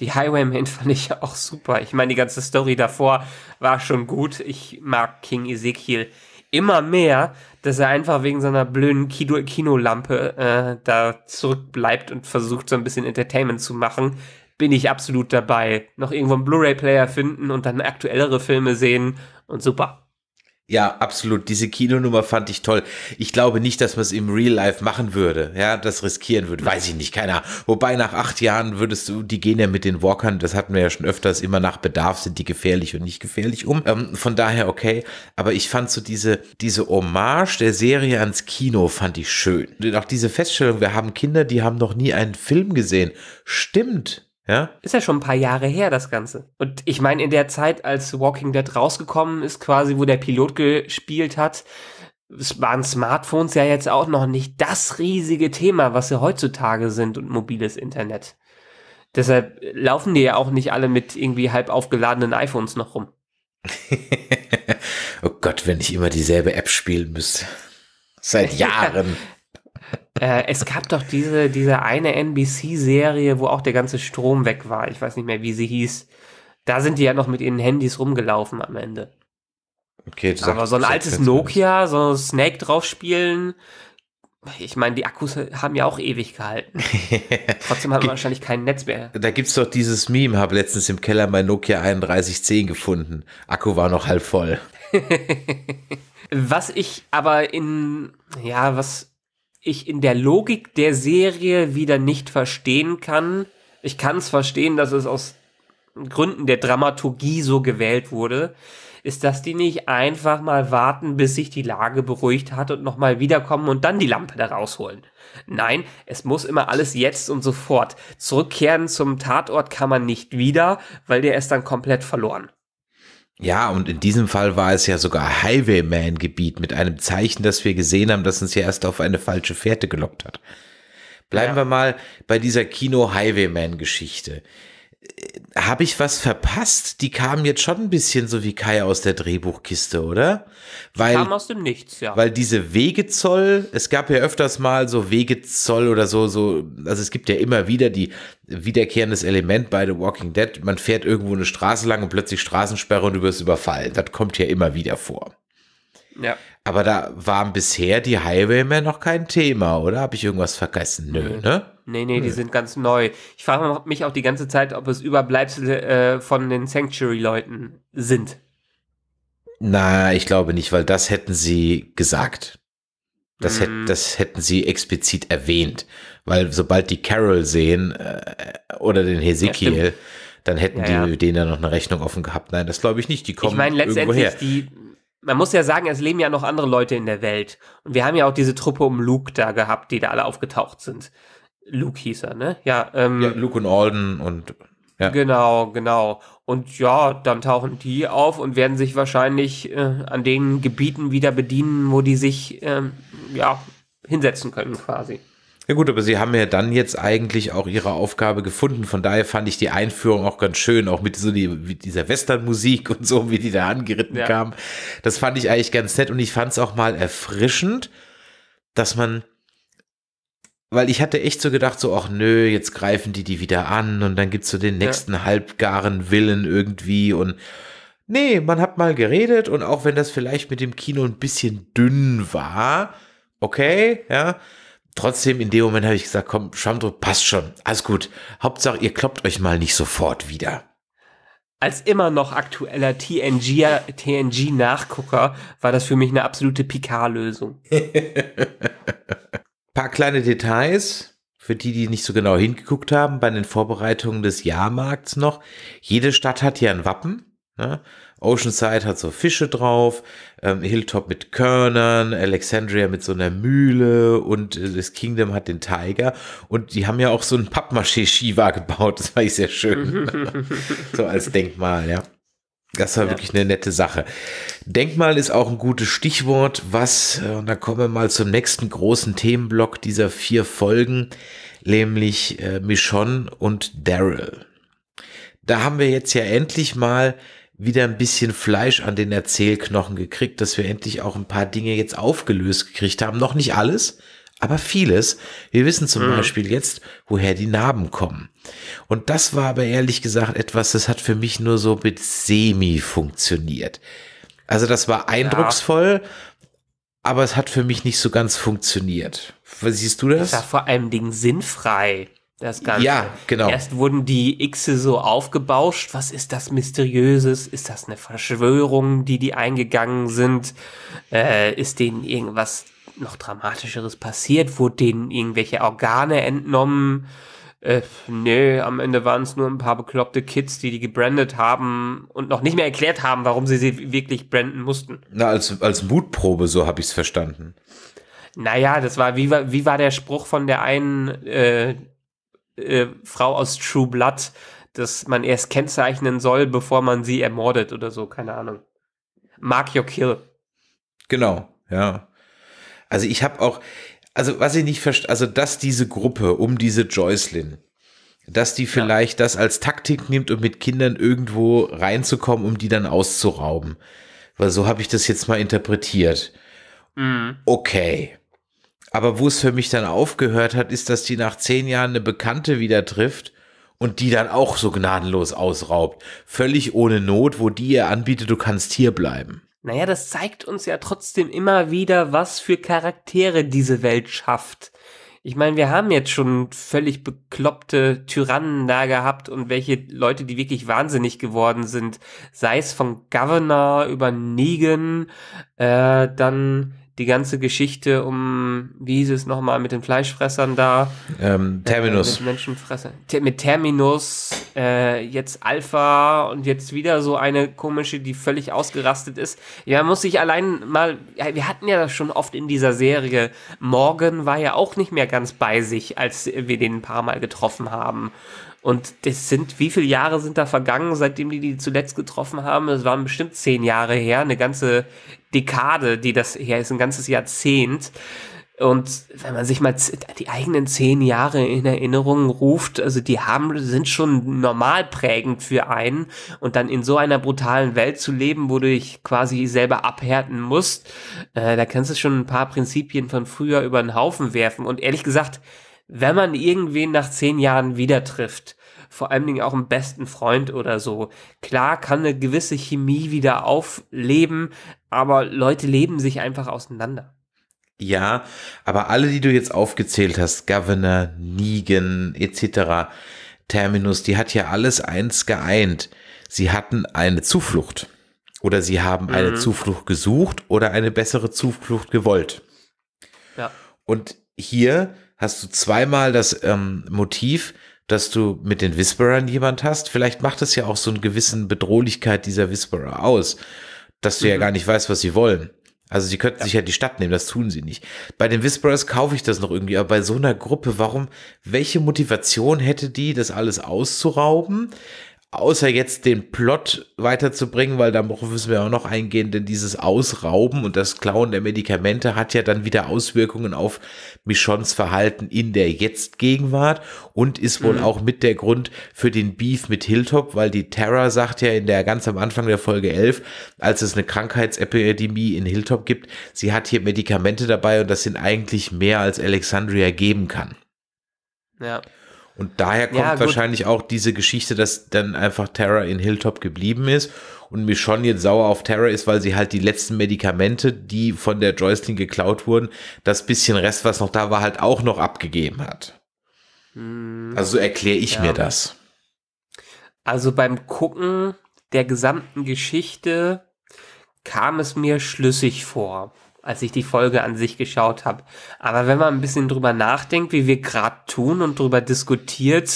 Die Highwaymen fand ich ja auch super. Ich meine, die ganze Story davor war schon gut. Ich mag King Ezekiel immer mehr, dass er einfach wegen seiner blöden Kino Kinolampe äh, da zurückbleibt und versucht, so ein bisschen Entertainment zu machen. Bin ich absolut dabei. Noch irgendwo einen Blu-ray-Player finden und dann aktuellere Filme sehen und super. Ja, absolut. Diese Kinonummer fand ich toll. Ich glaube nicht, dass man es im Real Life machen würde. Ja, das riskieren würde. Weiß ich nicht, keiner. Wobei nach acht Jahren würdest du, die gehen ja mit den Walkern, das hatten wir ja schon öfters, immer nach Bedarf sind die gefährlich und nicht gefährlich um. Ähm, von daher okay. Aber ich fand so diese, diese Hommage der Serie ans Kino fand ich schön. Und auch diese Feststellung, wir haben Kinder, die haben noch nie einen Film gesehen. Stimmt. Ja? Ist ja schon ein paar Jahre her, das Ganze. Und ich meine, in der Zeit, als Walking Dead rausgekommen ist, quasi, wo der Pilot gespielt hat, waren Smartphones ja jetzt auch noch nicht das riesige Thema, was sie heutzutage sind und mobiles Internet. Deshalb laufen die ja auch nicht alle mit irgendwie halb aufgeladenen iPhones noch rum. oh Gott, wenn ich immer dieselbe App spielen müsste. Seit Jahren. Äh, es gab doch diese, diese eine NBC-Serie, wo auch der ganze Strom weg war. Ich weiß nicht mehr, wie sie hieß. Da sind die ja noch mit ihren Handys rumgelaufen am Ende. Okay, du Aber so ein altes Nokia, so ein Snake draufspielen, ich meine, die Akkus haben ja auch ewig gehalten. Trotzdem hat man wahrscheinlich kein Netz mehr. Da gibt es doch dieses Meme, habe letztens im Keller mein Nokia 3110 gefunden. Akku war noch halb voll. was ich aber in, ja, was ich in der Logik der Serie wieder nicht verstehen kann. Ich kann es verstehen, dass es aus Gründen der Dramaturgie so gewählt wurde, ist, dass die nicht einfach mal warten, bis sich die Lage beruhigt hat und nochmal wiederkommen und dann die Lampe da rausholen. Nein, es muss immer alles jetzt und sofort. Zurückkehren zum Tatort kann man nicht wieder, weil der ist dann komplett verloren. Ja, und in diesem Fall war es ja sogar Highwayman-Gebiet mit einem Zeichen, das wir gesehen haben, das uns ja erst auf eine falsche Fährte gelockt hat. Bleiben ja. wir mal bei dieser Kino-Highwayman-Geschichte habe ich was verpasst? Die kamen jetzt schon ein bisschen so wie Kai aus der Drehbuchkiste, oder? Weil, kam aus dem Nichts, ja. Weil diese Wegezoll, es gab ja öfters mal so Wegezoll oder so, so, also es gibt ja immer wieder die wiederkehrendes Element bei The Walking Dead. Man fährt irgendwo eine Straße lang und plötzlich Straßensperre und du wirst überfallen. Das kommt ja immer wieder vor. Ja. Aber da waren bisher die Highwaymen noch kein Thema, oder? Habe ich irgendwas vergessen? Nö, ne? Nee, nee, Nö. die sind ganz neu. Ich frage mich auch die ganze Zeit, ob es Überbleibsel äh, von den Sanctuary-Leuten sind. Na, ich glaube nicht, weil das hätten sie gesagt. Das, mhm. hätt, das hätten sie explizit erwähnt. Weil sobald die Carol sehen äh, oder den Hesekiel, ja, dann hätten ja, die ja. denen ja noch eine Rechnung offen gehabt. Nein, das glaube ich nicht. Die kommen ich mein, letztendlich irgendwo her. Die, man muss ja sagen, es leben ja noch andere Leute in der Welt. Und wir haben ja auch diese Truppe um Luke da gehabt, die da alle aufgetaucht sind. Luke hieß er, ne? Ja, ähm, ja Luke und Alden und. Ja. Genau, genau. Und ja, dann tauchen die auf und werden sich wahrscheinlich äh, an den Gebieten wieder bedienen, wo die sich ähm, ja, hinsetzen können, quasi. Ja gut, aber sie haben ja dann jetzt eigentlich auch ihre Aufgabe gefunden. Von daher fand ich die Einführung auch ganz schön, auch mit, so die, mit dieser Western-Musik und so, wie die da angeritten ja. kam. Das fand ich eigentlich ganz nett und ich fand es auch mal erfrischend, dass man, weil ich hatte echt so gedacht, so, ach nö, jetzt greifen die die wieder an und dann gibt es so den nächsten ja. halbgaren Willen irgendwie und nee, man hat mal geredet und auch wenn das vielleicht mit dem Kino ein bisschen dünn war, okay, ja, trotzdem in dem Moment habe ich gesagt, komm, Schwammdruck passt schon, alles gut. Hauptsache, ihr kloppt euch mal nicht sofort wieder. Als immer noch aktueller TNG-Nachgucker TNG war das für mich eine absolute Picard-Lösung. Paar kleine Details, für die, die nicht so genau hingeguckt haben, bei den Vorbereitungen des Jahrmarkts noch. Jede Stadt hat ja ein Wappen. Ne? Oceanside hat so Fische drauf, ähm, Hilltop mit Körnern, Alexandria mit so einer Mühle und äh, das Kingdom hat den Tiger. Und die haben ja auch so ein Pappmaché-Shiva gebaut. Das war ich sehr schön. so als Denkmal, ja. Das war ja. wirklich eine nette Sache. Denkmal ist auch ein gutes Stichwort, was, äh, und da kommen wir mal zum nächsten großen Themenblock dieser vier Folgen, nämlich äh, Michonne und Daryl. Da haben wir jetzt ja endlich mal wieder ein bisschen Fleisch an den Erzählknochen gekriegt, dass wir endlich auch ein paar Dinge jetzt aufgelöst gekriegt haben. Noch nicht alles, aber vieles. Wir wissen zum mhm. Beispiel jetzt, woher die Narben kommen. Und das war aber ehrlich gesagt etwas, das hat für mich nur so mit Semi funktioniert. Also das war eindrucksvoll, ja. aber es hat für mich nicht so ganz funktioniert. Siehst du das? Das war vor allem Dingen sinnfrei das Ganze. Ja, genau. Erst wurden die Xe so aufgebauscht. Was ist das Mysteriöses? Ist das eine Verschwörung, die die eingegangen sind? Äh, ist denen irgendwas noch Dramatischeres passiert? Wurden denen irgendwelche Organe entnommen? Äh, nee, am Ende waren es nur ein paar bekloppte Kids, die die gebrandet haben und noch nicht mehr erklärt haben, warum sie sie wirklich branden mussten. Na, als, als Mutprobe, so habe ich es verstanden. Naja, das war, wie war, wie war der Spruch von der einen, äh, äh, Frau aus True Blood, dass man erst kennzeichnen soll, bevor man sie ermordet oder so, keine Ahnung. Mark your kill. Genau, ja. Also ich habe auch, also was ich nicht verstehe, also dass diese Gruppe um diese Joycelyn, dass die vielleicht ja. das als Taktik nimmt, um mit Kindern irgendwo reinzukommen, um die dann auszurauben. Weil so habe ich das jetzt mal interpretiert. Mhm. Okay. Aber wo es für mich dann aufgehört hat, ist, dass die nach zehn Jahren eine Bekannte wieder trifft und die dann auch so gnadenlos ausraubt. Völlig ohne Not, wo die ihr anbietet, du kannst hier bleiben. Naja, das zeigt uns ja trotzdem immer wieder, was für Charaktere diese Welt schafft. Ich meine, wir haben jetzt schon völlig bekloppte Tyrannen da gehabt und welche Leute, die wirklich wahnsinnig geworden sind. Sei es von Governor über Negan, äh, dann die ganze Geschichte um, wie hieß es nochmal, mit den Fleischfressern da. Ähm, äh, Terminus. Äh, mit Menschenfresser. Ter mit Terminus, äh, jetzt Alpha und jetzt wieder so eine komische, die völlig ausgerastet ist. Ja, muss ich allein mal, ja, wir hatten ja das schon oft in dieser Serie. Morgan war ja auch nicht mehr ganz bei sich, als wir den ein paar Mal getroffen haben. Und das sind, wie viele Jahre sind da vergangen, seitdem die die zuletzt getroffen haben? Es waren bestimmt zehn Jahre her, eine ganze Dekade, die das her ist, ein ganzes Jahrzehnt. Und wenn man sich mal die eigenen zehn Jahre in Erinnerung ruft, also die haben, sind schon normal prägend für einen. Und dann in so einer brutalen Welt zu leben, wo du dich quasi selber abhärten musst, äh, da kannst du schon ein paar Prinzipien von früher über den Haufen werfen. Und ehrlich gesagt, wenn man irgendwen nach zehn Jahren wieder trifft, vor allen Dingen auch einen besten Freund oder so. Klar kann eine gewisse Chemie wieder aufleben, aber Leute leben sich einfach auseinander. Ja, aber alle, die du jetzt aufgezählt hast, Governor, Negan etc., Terminus, die hat ja alles eins geeint. Sie hatten eine Zuflucht oder sie haben eine mhm. Zuflucht gesucht oder eine bessere Zuflucht gewollt. Ja. Und hier hast du zweimal das ähm, Motiv, dass du mit den Whisperern jemand hast. Vielleicht macht es ja auch so einen gewissen Bedrohlichkeit dieser Whisperer aus, dass du mhm. ja gar nicht weißt, was sie wollen. Also sie könnten ja. sich ja die Stadt nehmen, das tun sie nicht. Bei den Whisperers kaufe ich das noch irgendwie, aber bei so einer Gruppe, warum, welche Motivation hätte die, das alles auszurauben? außer jetzt den Plot weiterzubringen, weil da müssen wir auch noch eingehen, denn dieses Ausrauben und das Klauen der Medikamente hat ja dann wieder Auswirkungen auf Michons Verhalten in der Jetzt-Gegenwart und ist wohl mhm. auch mit der Grund für den Beef mit Hilltop, weil die Terra sagt ja in der ganz am Anfang der Folge 11, als es eine Krankheitsepidemie in Hilltop gibt, sie hat hier Medikamente dabei und das sind eigentlich mehr als Alexandria geben kann. Ja. Und daher kommt ja, wahrscheinlich auch diese Geschichte, dass dann einfach Terra in Hilltop geblieben ist und Michonne jetzt sauer auf Terra ist, weil sie halt die letzten Medikamente, die von der Joycelyn geklaut wurden, das bisschen Rest, was noch da war, halt auch noch abgegeben hat. Hm. Also erkläre ich ja. mir das. Also beim Gucken der gesamten Geschichte kam es mir schlüssig vor als ich die Folge an sich geschaut habe. Aber wenn man ein bisschen drüber nachdenkt, wie wir gerade tun und drüber diskutiert,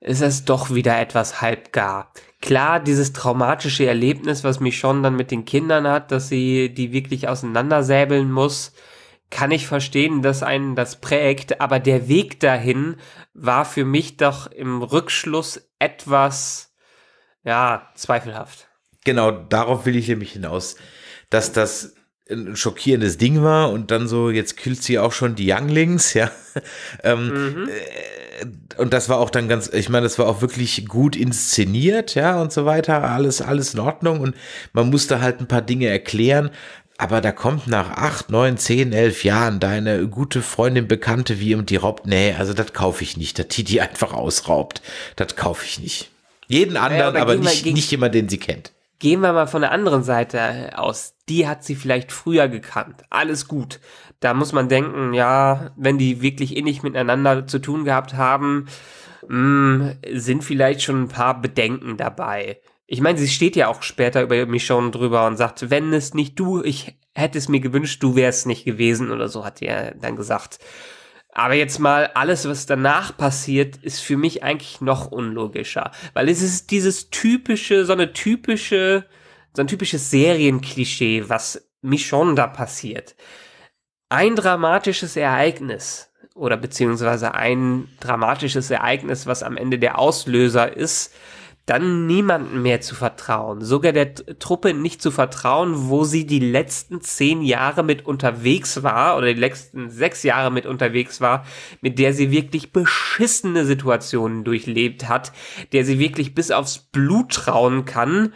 ist es doch wieder etwas halbgar. Klar, dieses traumatische Erlebnis, was mich schon dann mit den Kindern hat, dass sie die wirklich auseinandersäbeln muss, kann ich verstehen, dass einen das prägt, aber der Weg dahin war für mich doch im Rückschluss etwas, ja, zweifelhaft. Genau, darauf will ich nämlich hinaus, dass das ein schockierendes Ding war und dann so, jetzt killt sie auch schon die Younglings, ja. ähm, mhm. äh, und das war auch dann ganz, ich meine, das war auch wirklich gut inszeniert, ja, und so weiter. Alles, alles in Ordnung und man musste halt ein paar Dinge erklären. Aber da kommt nach acht, neun, zehn, elf Jahren deine gute Freundin, Bekannte wie und die raubt. Nee, also das kaufe ich nicht, dass die die einfach ausraubt. Das kaufe ich nicht. Jeden anderen, ja, aber, nicht, nicht jemand, den sie kennt. Gehen wir mal von der anderen Seite aus. Die hat sie vielleicht früher gekannt. Alles gut. Da muss man denken, ja, wenn die wirklich innig miteinander zu tun gehabt haben, mh, hm, sind vielleicht schon ein paar Bedenken dabei. Ich meine, sie steht ja auch später über Michonne drüber und sagt, wenn es nicht du, ich hätte es mir gewünscht, du wärst nicht gewesen oder so, hat er dann gesagt. Aber jetzt mal alles, was danach passiert, ist für mich eigentlich noch unlogischer. Weil es ist dieses typische, so eine typische, so ein typisches Serienklischee, was Michonne da passiert. Ein dramatisches Ereignis oder beziehungsweise ein dramatisches Ereignis, was am Ende der Auslöser ist dann niemandem mehr zu vertrauen, sogar der Truppe nicht zu vertrauen, wo sie die letzten zehn Jahre mit unterwegs war oder die letzten sechs Jahre mit unterwegs war, mit der sie wirklich beschissene Situationen durchlebt hat, der sie wirklich bis aufs Blut trauen kann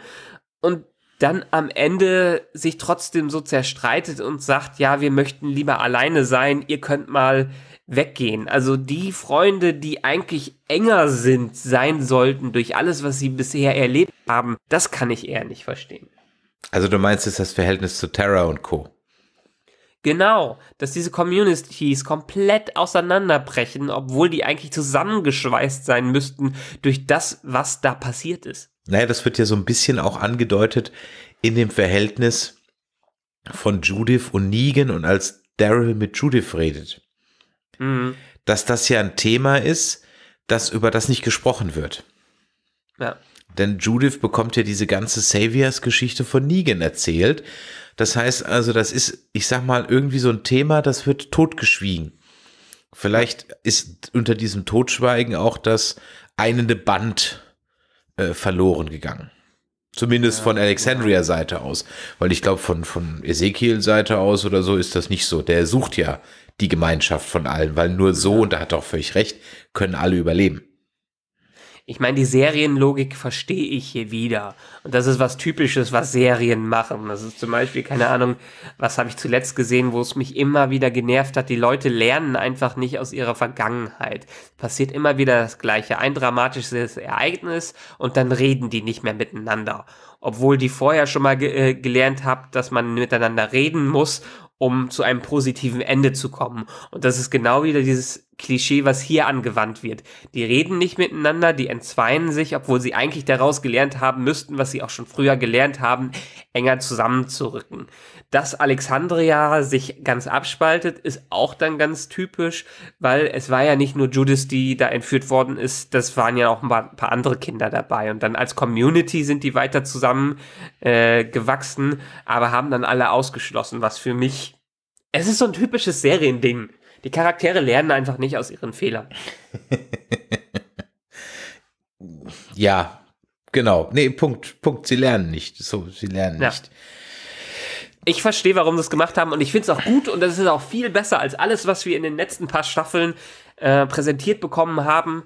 und dann am Ende sich trotzdem so zerstreitet und sagt, ja, wir möchten lieber alleine sein, ihr könnt mal weggehen. Also die Freunde, die eigentlich enger sind, sein sollten durch alles, was sie bisher erlebt haben, das kann ich eher nicht verstehen. Also du meinst, es ist das Verhältnis zu Terra und Co. Genau, dass diese Communities komplett auseinanderbrechen, obwohl die eigentlich zusammengeschweißt sein müssten durch das, was da passiert ist. Naja, das wird ja so ein bisschen auch angedeutet in dem Verhältnis von Judith und Negan und als Daryl mit Judith redet. Mhm. Dass das ja ein Thema ist, das über das nicht gesprochen wird. Ja. Denn Judith bekommt ja diese ganze Saviors-Geschichte von Negan erzählt. Das heißt also, das ist, ich sag mal, irgendwie so ein Thema, das wird totgeschwiegen. Vielleicht ist unter diesem Totschweigen auch das einende Band äh, verloren gegangen. Zumindest ja, von Alexandria Seite aus. Weil ich glaube, von, von Ezekiel Seite aus oder so ist das nicht so. Der sucht ja die Gemeinschaft von allen, weil nur so, und da hat er auch völlig recht, können alle überleben. Ich meine, die Serienlogik verstehe ich hier wieder. Und das ist was Typisches, was Serien machen. Das ist zum Beispiel, keine Ahnung, was habe ich zuletzt gesehen, wo es mich immer wieder genervt hat. Die Leute lernen einfach nicht aus ihrer Vergangenheit. Passiert immer wieder das Gleiche. Ein dramatisches Ereignis und dann reden die nicht mehr miteinander. Obwohl die vorher schon mal ge äh, gelernt haben, dass man miteinander reden muss um zu einem positiven Ende zu kommen. Und das ist genau wieder dieses Klischee, was hier angewandt wird. Die reden nicht miteinander, die entzweien sich, obwohl sie eigentlich daraus gelernt haben müssten, was sie auch schon früher gelernt haben, enger zusammenzurücken. Dass Alexandria sich ganz abspaltet, ist auch dann ganz typisch, weil es war ja nicht nur Judith, die da entführt worden ist, das waren ja auch ein paar, andere Kinder dabei. Und dann als Community sind die weiter zusammengewachsen, äh, aber haben dann alle ausgeschlossen, was für mich. Es ist so ein typisches Seriending die Charaktere lernen einfach nicht aus ihren Fehlern. ja, genau. Nee, Punkt, Punkt. Sie lernen nicht. So, sie lernen ja. nicht. Ich verstehe, warum sie es gemacht haben und ich finde es auch gut und das ist auch viel besser als alles, was wir in den letzten paar Staffeln äh, präsentiert bekommen haben.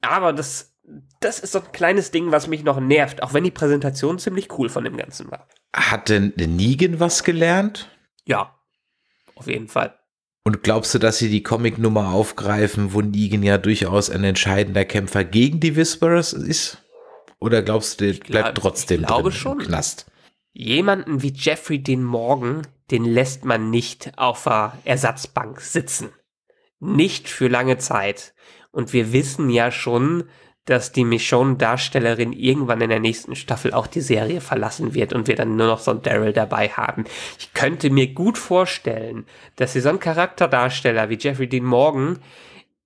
Aber das, das ist so ein kleines Ding, was mich noch nervt, auch wenn die Präsentation ziemlich cool von dem Ganzen war. Hat denn Negan was gelernt? Ja, auf jeden Fall. Und glaubst du, dass sie die Comic-Nummer aufgreifen, wo Negan ja durchaus ein entscheidender Kämpfer gegen die Whisperers ist? Oder glaubst du, der glaub, bleibt trotzdem ich glaube drin schon. im Knast? Jemanden wie Jeffrey den Morgen, den lässt man nicht auf der Ersatzbank sitzen. Nicht für lange Zeit. Und wir wissen ja schon, dass die Michonne-Darstellerin irgendwann in der nächsten Staffel auch die Serie verlassen wird und wir dann nur noch so ein Daryl dabei haben. Ich könnte mir gut vorstellen, dass sie so einen Charakterdarsteller wie Jeffrey Dean Morgan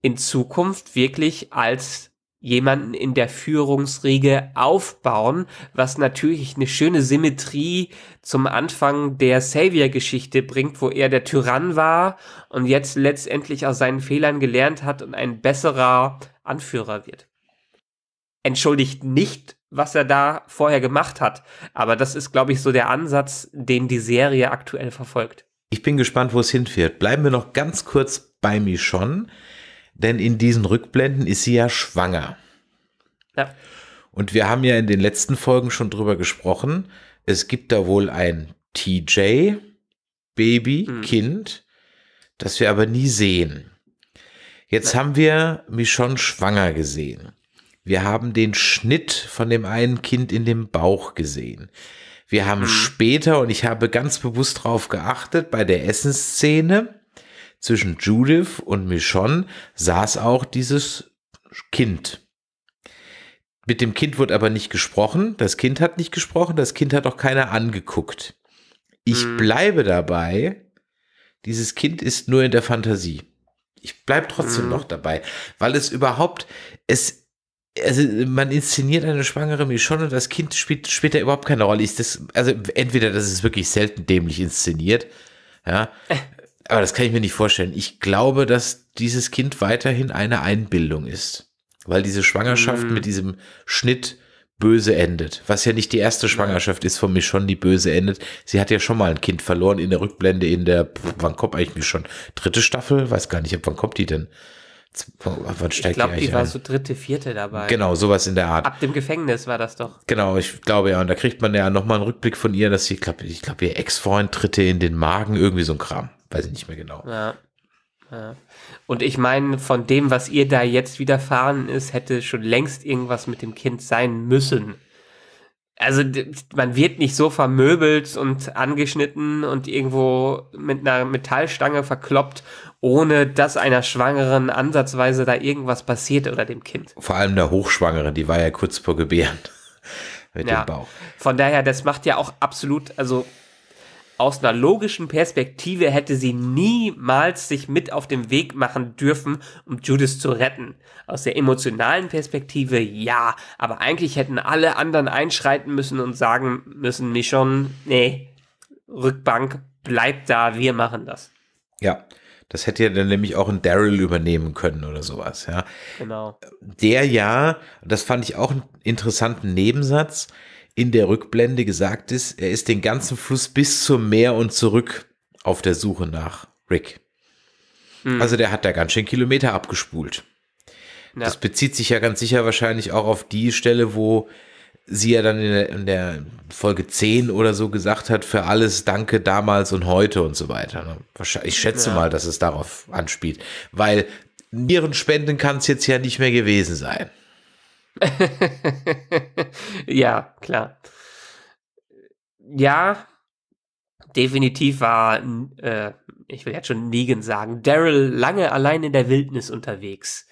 in Zukunft wirklich als jemanden in der Führungsriege aufbauen, was natürlich eine schöne Symmetrie zum Anfang der Savior-Geschichte bringt, wo er der Tyrann war und jetzt letztendlich aus seinen Fehlern gelernt hat und ein besserer Anführer wird entschuldigt nicht, was er da vorher gemacht hat. Aber das ist, glaube ich, so der Ansatz, den die Serie aktuell verfolgt. Ich bin gespannt, wo es hinfährt. Bleiben wir noch ganz kurz bei Michonne, denn in diesen Rückblenden ist sie ja schwanger. Ja. Und wir haben ja in den letzten Folgen schon drüber gesprochen. Es gibt da wohl ein TJ, Baby, mhm. Kind, das wir aber nie sehen. Jetzt haben wir Michonne schwanger gesehen. Wir haben den Schnitt von dem einen Kind in dem Bauch gesehen. Wir haben mhm. später, und ich habe ganz bewusst darauf geachtet, bei der Essensszene zwischen Judith und Michonne saß auch dieses Kind. Mit dem Kind wurde aber nicht gesprochen, das Kind hat nicht gesprochen, das Kind hat auch keiner angeguckt. Ich mhm. bleibe dabei, dieses Kind ist nur in der Fantasie. Ich bleibe trotzdem mhm. noch dabei, weil es überhaupt, es also man inszeniert eine schwangere Michonne und das Kind spielt später überhaupt keine Rolle. Ist das, also entweder das ist wirklich selten dämlich inszeniert, ja, äh. aber das kann ich mir nicht vorstellen. Ich glaube, dass dieses Kind weiterhin eine Einbildung ist, weil diese Schwangerschaft mhm. mit diesem Schnitt böse endet, was ja nicht die erste Schwangerschaft ist von Michonne, die böse endet. Sie hat ja schon mal ein Kind verloren in der Rückblende in der, wann kommt eigentlich Michonne? dritte Staffel? Weiß gar nicht, wann kommt die denn? Wann ich glaube, die, die war ein? so dritte, vierte dabei. Genau, sowas in der Art. Ab dem Gefängnis war das doch. Genau, ich glaube ja. Und da kriegt man ja nochmal einen Rückblick von ihr, dass sie, ich glaube, ich glaub, ihr Ex-Freund tritt in den Magen, irgendwie so ein Kram. Weiß ich nicht mehr genau. Ja. ja. Und ich meine, von dem, was ihr da jetzt widerfahren ist, hätte schon längst irgendwas mit dem Kind sein müssen also man wird nicht so vermöbelt und angeschnitten und irgendwo mit einer Metallstange verkloppt, ohne dass einer Schwangeren ansatzweise da irgendwas passiert oder dem Kind. Vor allem der Hochschwangere, die war ja kurz vor Gebären mit ja. dem Bauch. Von daher, das macht ja auch absolut, also aus einer logischen Perspektive hätte sie niemals sich mit auf den Weg machen dürfen, um Judith zu retten. Aus der emotionalen Perspektive ja, aber eigentlich hätten alle anderen einschreiten müssen und sagen müssen, Michonne, nee, Rückbank, bleib da, wir machen das. Ja, das hätte ja dann nämlich auch ein Daryl übernehmen können oder sowas, ja. Genau. Der ja, das fand ich auch einen interessanten Nebensatz, in der Rückblende gesagt ist, er ist den ganzen Fluss bis zum Meer und zurück auf der Suche nach Rick. Mhm. Also der hat da ganz schön Kilometer abgespult. Ja. Das bezieht sich ja ganz sicher wahrscheinlich auch auf die Stelle, wo sie ja dann in der, in der, Folge 10 oder so gesagt hat, für alles Danke damals und heute und so weiter. Ne? Ich schätze ja. mal, dass es darauf anspielt, weil Nierenspenden kann es jetzt ja nicht mehr gewesen sein. ja, klar. Ja, definitiv war, äh, ich will jetzt schon Negan sagen, Daryl lange allein in der Wildnis unterwegs.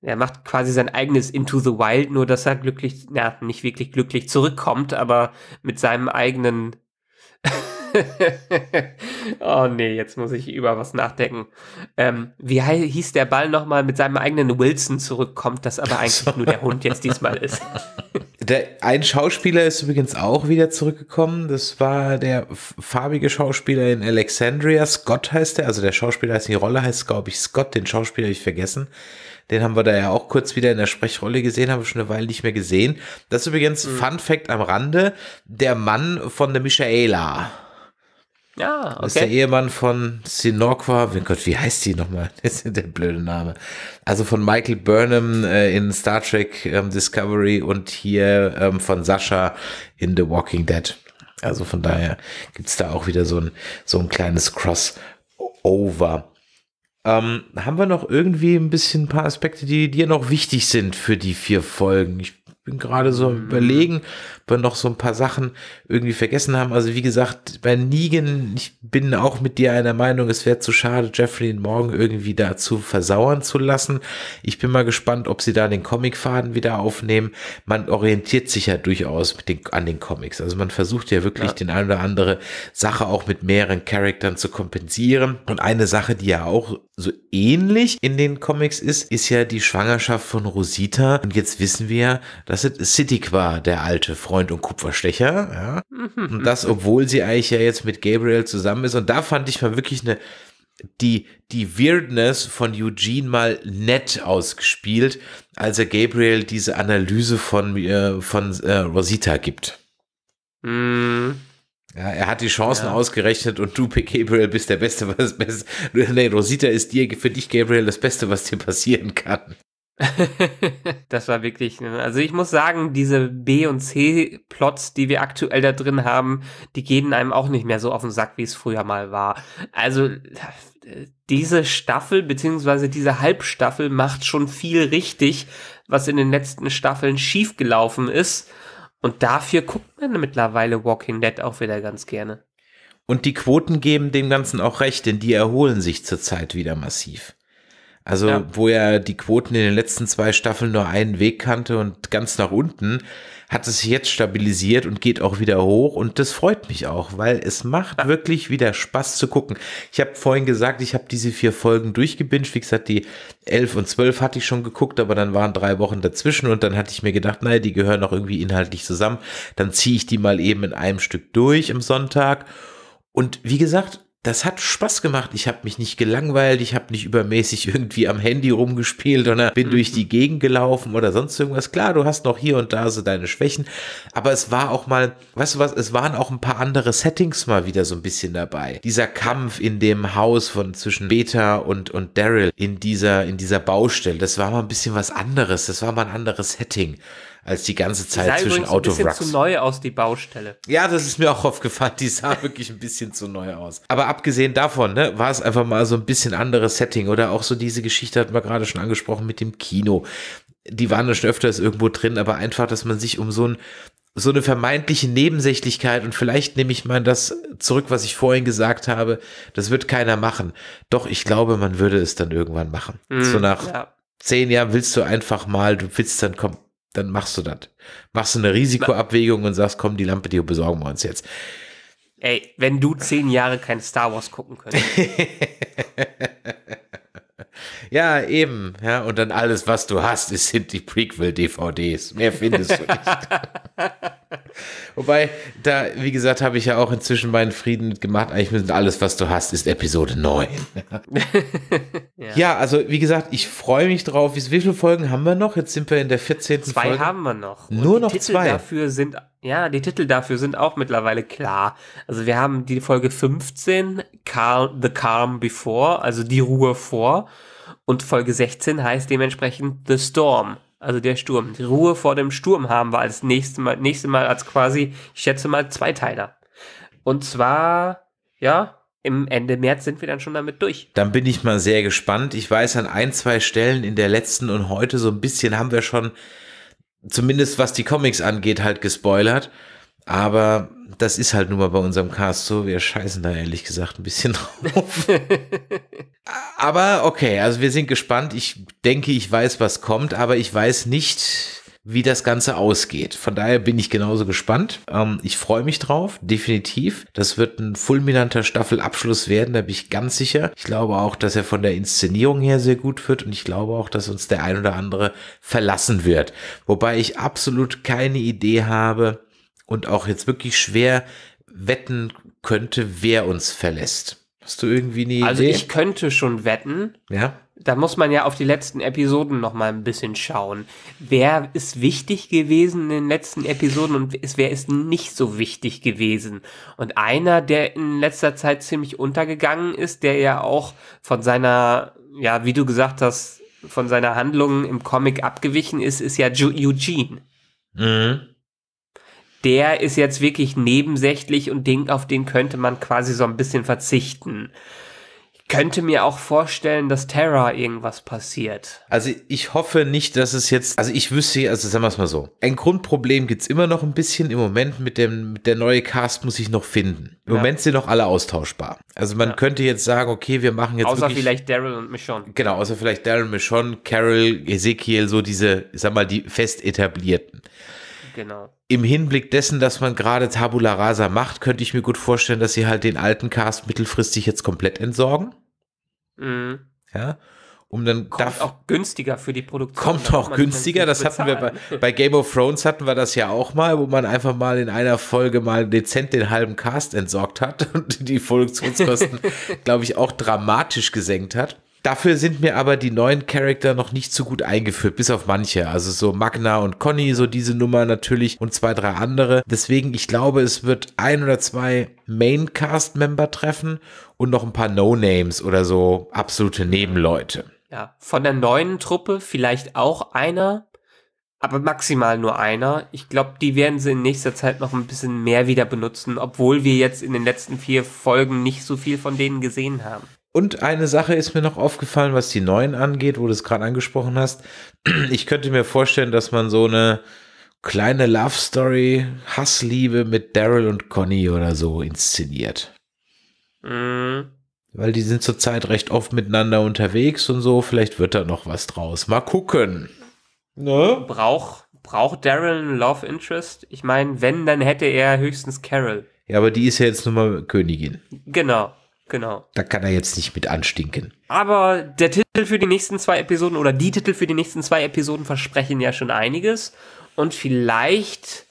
Er macht quasi sein eigenes Into the Wild, nur dass er glücklich, na, nicht wirklich glücklich zurückkommt, aber mit seinem eigenen oh nee, jetzt muss ich über was nachdenken. Ähm, wie hieß der Ball nochmal mit seinem eigenen Wilson zurückkommt, das aber eigentlich nur der Hund jetzt diesmal ist? Der, ein Schauspieler ist übrigens auch wieder zurückgekommen. Das war der farbige Schauspieler in Alexandria. Scott heißt der. Also der Schauspieler heißt, die Rolle heißt, glaube ich, Scott. Den Schauspieler habe ich vergessen. Den haben wir da ja auch kurz wieder in der Sprechrolle gesehen, haben wir schon eine Weile nicht mehr gesehen. Das ist übrigens mhm. Fun Fact am Rande. Der Mann von der Michaela. Ja, okay. Ist der Ehemann von Sinorqua, oh Gott, wie heißt die nochmal? Das ist der blöde Name. Also von Michael Burnham äh, in Star Trek ähm, Discovery und hier ähm, von Sascha in The Walking Dead. Also von daher gibt es da auch wieder so ein, so ein kleines Crossover. Ähm, haben wir noch irgendwie ein bisschen ein paar Aspekte, die dir noch wichtig sind für die vier Folgen? Ich bin gerade so mm. überlegen, wir noch so ein paar Sachen irgendwie vergessen haben. Also wie gesagt, bei Negan, ich bin auch mit dir einer Meinung, es wäre zu schade, Jeffrey morgen irgendwie dazu versauern zu lassen. Ich bin mal gespannt, ob sie da den Comicfaden wieder aufnehmen. Man orientiert sich ja durchaus den, an den Comics. Also man versucht ja wirklich ja. den ein oder andere Sache auch mit mehreren Charaktern zu kompensieren. Und eine Sache, die ja auch so ähnlich in den Comics ist, ist ja die Schwangerschaft von Rosita. Und jetzt wissen wir, dass es Siddiq war, der alte Freund Freund und Kupferstecher. Ja? Mhm. Und das, obwohl sie eigentlich ja jetzt mit Gabriel zusammen ist. Und da fand ich mal wirklich eine, die, die Weirdness von Eugene mal nett ausgespielt, als er Gabriel diese Analyse von, äh, von äh, Rosita gibt. Mm. Ja, er hat die Chancen ja. ausgerechnet und du, Gabriel, bist der Beste, was Beste. Nee, Rosita ist dir, für dich, Gabriel, das Beste, was dir passieren kann. das war wirklich, ne, also ich muss sagen, diese B- und C-Plots, die wir aktuell da drin haben, die gehen einem auch nicht mehr so auf den Sack, wie es früher mal war. Also diese Staffel, beziehungsweise diese Halbstaffel macht schon viel richtig, was in den letzten Staffeln schiefgelaufen ist. Und dafür guckt man mittlerweile Walking Dead auch wieder ganz gerne. Und die Quoten geben dem Ganzen auch recht, denn die erholen sich zurzeit wieder massiv. Also, ja. wo er die Quoten in den letzten zwei Staffeln nur einen Weg kannte und ganz nach unten, hat es jetzt stabilisiert und geht auch wieder hoch. Und das freut mich auch, weil es macht ja. wirklich wieder Spaß zu gucken. Ich habe vorhin gesagt, ich habe diese vier Folgen durchgebinged. Wie gesagt, die elf und zwölf hatte ich schon geguckt, aber dann waren drei Wochen dazwischen und dann hatte ich mir gedacht, naja, die gehören auch irgendwie inhaltlich zusammen. Dann ziehe ich die mal eben in einem Stück durch am Sonntag. Und wie gesagt, das hat Spaß gemacht. Ich habe mich nicht gelangweilt, ich habe nicht übermäßig irgendwie am Handy rumgespielt oder bin durch mhm. die Gegend gelaufen oder sonst irgendwas. Klar, du hast noch hier und da so deine Schwächen, aber es war auch mal, weißt du was, es waren auch ein paar andere Settings mal wieder so ein bisschen dabei. Dieser Kampf in dem Haus von zwischen Beta und und Daryl in dieser in dieser Baustelle, das war mal ein bisschen was anderes, das war mal ein anderes Setting als die ganze Zeit die zwischen Auto ein bisschen zu neu aus die Baustelle. Ja, das ist mir auch aufgefallen. Die sah wirklich ein bisschen zu neu aus. Aber abgesehen davon, ne, war es einfach mal so ein bisschen anderes Setting oder auch so diese Geschichte hat man gerade schon angesprochen mit dem Kino. Die waren ja schon öfters irgendwo drin, aber einfach, dass man sich um so ein so eine vermeintliche Nebensächlichkeit und vielleicht nehme ich mal das zurück, was ich vorhin gesagt habe, das wird keiner machen. Doch ich glaube, man würde es dann irgendwann machen. Mm, so mhm. nach ja. zehn Jahren willst du einfach mal, du willst dann, kommen, dann machst du das. Machst du eine Risikoabwägung und sagst, komm, die Lampe, die besorgen wir uns jetzt. Ey, wenn du zehn Jahre kein Star Wars gucken könntest. Ja, eben. Ja, und dann alles, was du hast, ist, sind die Prequel-DVDs. Mehr findest du nicht. Wobei, da, wie gesagt, habe ich ja auch inzwischen meinen Frieden gemacht. Eigentlich müssen alles, was du hast, ist Episode 9. ja. ja. also wie gesagt, ich freue mich drauf. Wie viele Folgen haben wir noch? Jetzt sind wir in der 14. Zwei Folge. haben wir noch. Und Nur noch Titel zwei. Dafür sind, ja, die Titel dafür sind auch mittlerweile klar. Also wir haben die Folge 15, Calm, The Calm Before, also die Ruhe vor. Und Folge 16 heißt dementsprechend The Storm, also der Sturm. Die Ruhe vor dem Sturm haben wir als nächstes Mal, nächste Mal als quasi, ich schätze mal, Zweiteiler. Und zwar, ja, im Ende März sind wir dann schon damit durch. Dann bin ich mal sehr gespannt. Ich weiß, an ein, zwei Stellen in der letzten und heute so ein bisschen haben wir schon, zumindest was die Comics angeht, halt gespoilert. Aber das ist halt nun mal bei unserem Cast so. Wir scheißen da ehrlich gesagt ein bisschen drauf. aber okay, also wir sind gespannt. Ich denke, ich weiß, was kommt, aber ich weiß nicht, wie das Ganze ausgeht. Von daher bin ich genauso gespannt. Ähm, ich freue mich drauf, definitiv. Das wird ein fulminanter Staffelabschluss werden, da bin ich ganz sicher. Ich glaube auch, dass er von der Inszenierung her sehr gut wird und ich glaube auch, dass uns der ein oder andere verlassen wird. Wobei ich absolut keine Idee habe, und auch jetzt wirklich schwer wetten könnte, wer uns verlässt. Hast du irgendwie eine also Idee? Also ich könnte schon wetten. Ja. Da muss man ja auf die letzten Episoden noch mal ein bisschen schauen. Wer ist wichtig gewesen in den letzten Episoden und wer ist nicht so wichtig gewesen? Und einer, der in letzter Zeit ziemlich untergegangen ist, der ja auch von seiner, ja, wie du gesagt hast, von seiner Handlung im Comic abgewichen ist, ist ja Eugene. Mhm der ist jetzt wirklich nebensächlich und Ding, auf den könnte man quasi so ein bisschen verzichten. Ich könnte mir auch vorstellen, dass Terra irgendwas passiert. Also ich hoffe nicht, dass es jetzt, also ich wüsste, also sagen wir es mal so, ein Grundproblem gibt es immer noch ein bisschen im Moment mit dem, mit der neue Cast muss ich noch finden. Im ja. Moment sind noch alle austauschbar. Also man ja. könnte jetzt sagen, okay, wir machen jetzt Außer wirklich, vielleicht Daryl und Michonne. Genau, außer vielleicht Daryl, Michonne, Carol, Ezekiel, so diese, ich sag mal, die fest etablierten. Genau. Im Hinblick dessen, dass man gerade Tabula Rasa macht, könnte ich mir gut vorstellen, dass sie halt den alten Cast mittelfristig jetzt komplett entsorgen. Mhm. Ja. Um dann kommt auch günstiger für die Produktion. Kommt auch günstiger, das hatten wir bei, bei Game of Thrones hatten wir das ja auch mal, wo man einfach mal in einer Folge mal dezent den halben Cast entsorgt hat und die Produktionskosten, glaube ich, auch dramatisch gesenkt hat. Dafür sind mir aber die neuen Charakter noch nicht so gut eingeführt, bis auf manche. Also so Magna und Conny, so diese Nummer natürlich und zwei, drei andere. Deswegen, ich glaube, es wird ein oder zwei Main-Cast-Member treffen und noch ein paar No-Names oder so absolute Nebenleute. Ja, von der neuen Truppe vielleicht auch einer, aber maximal nur einer. Ich glaube, die werden sie in nächster Zeit noch ein bisschen mehr wieder benutzen, obwohl wir jetzt in den letzten vier Folgen nicht so viel von denen gesehen haben. Und eine Sache ist mir noch aufgefallen, was die neuen angeht, wo du es gerade angesprochen hast. Ich könnte mir vorstellen, dass man so eine kleine Love Story, Hassliebe mit Daryl und Conny oder so inszeniert. Mhm. Weil die sind zurzeit recht oft miteinander unterwegs und so. Vielleicht wird da noch was draus. Mal gucken. Ne? Braucht braucht Daryl ein Love Interest? Ich meine, wenn, dann hätte er höchstens Carol. Ja, aber die ist ja jetzt nun mal Königin. Genau. Genau. Da kann er jetzt nicht mit anstinken. Aber der Titel für die nächsten zwei Episoden oder die Titel für die nächsten zwei Episoden versprechen ja schon einiges. Und vielleicht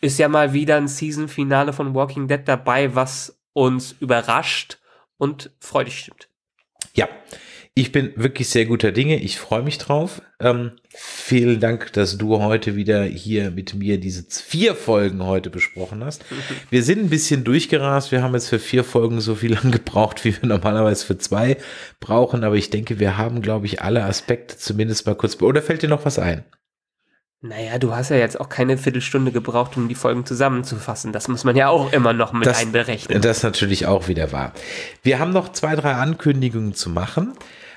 ist ja mal wieder ein Season-Finale von Walking Dead dabei, was uns überrascht und freudig stimmt. Ja, ich bin wirklich sehr guter Dinge. Ich freue mich drauf. Ähm, vielen Dank, dass du heute wieder hier mit mir diese vier Folgen heute besprochen hast. Wir sind ein bisschen durchgerast. Wir haben jetzt für vier Folgen so viel lang gebraucht, wie wir normalerweise für zwei brauchen. Aber ich denke, wir haben, glaube ich, alle Aspekte zumindest mal kurz. Oder fällt dir noch was ein? Naja, du hast ja jetzt auch keine Viertelstunde gebraucht, um die Folgen zusammenzufassen. Das muss man ja auch immer noch mit das, einberechnen. Das natürlich auch wieder wahr. Wir haben noch zwei, drei Ankündigungen zu machen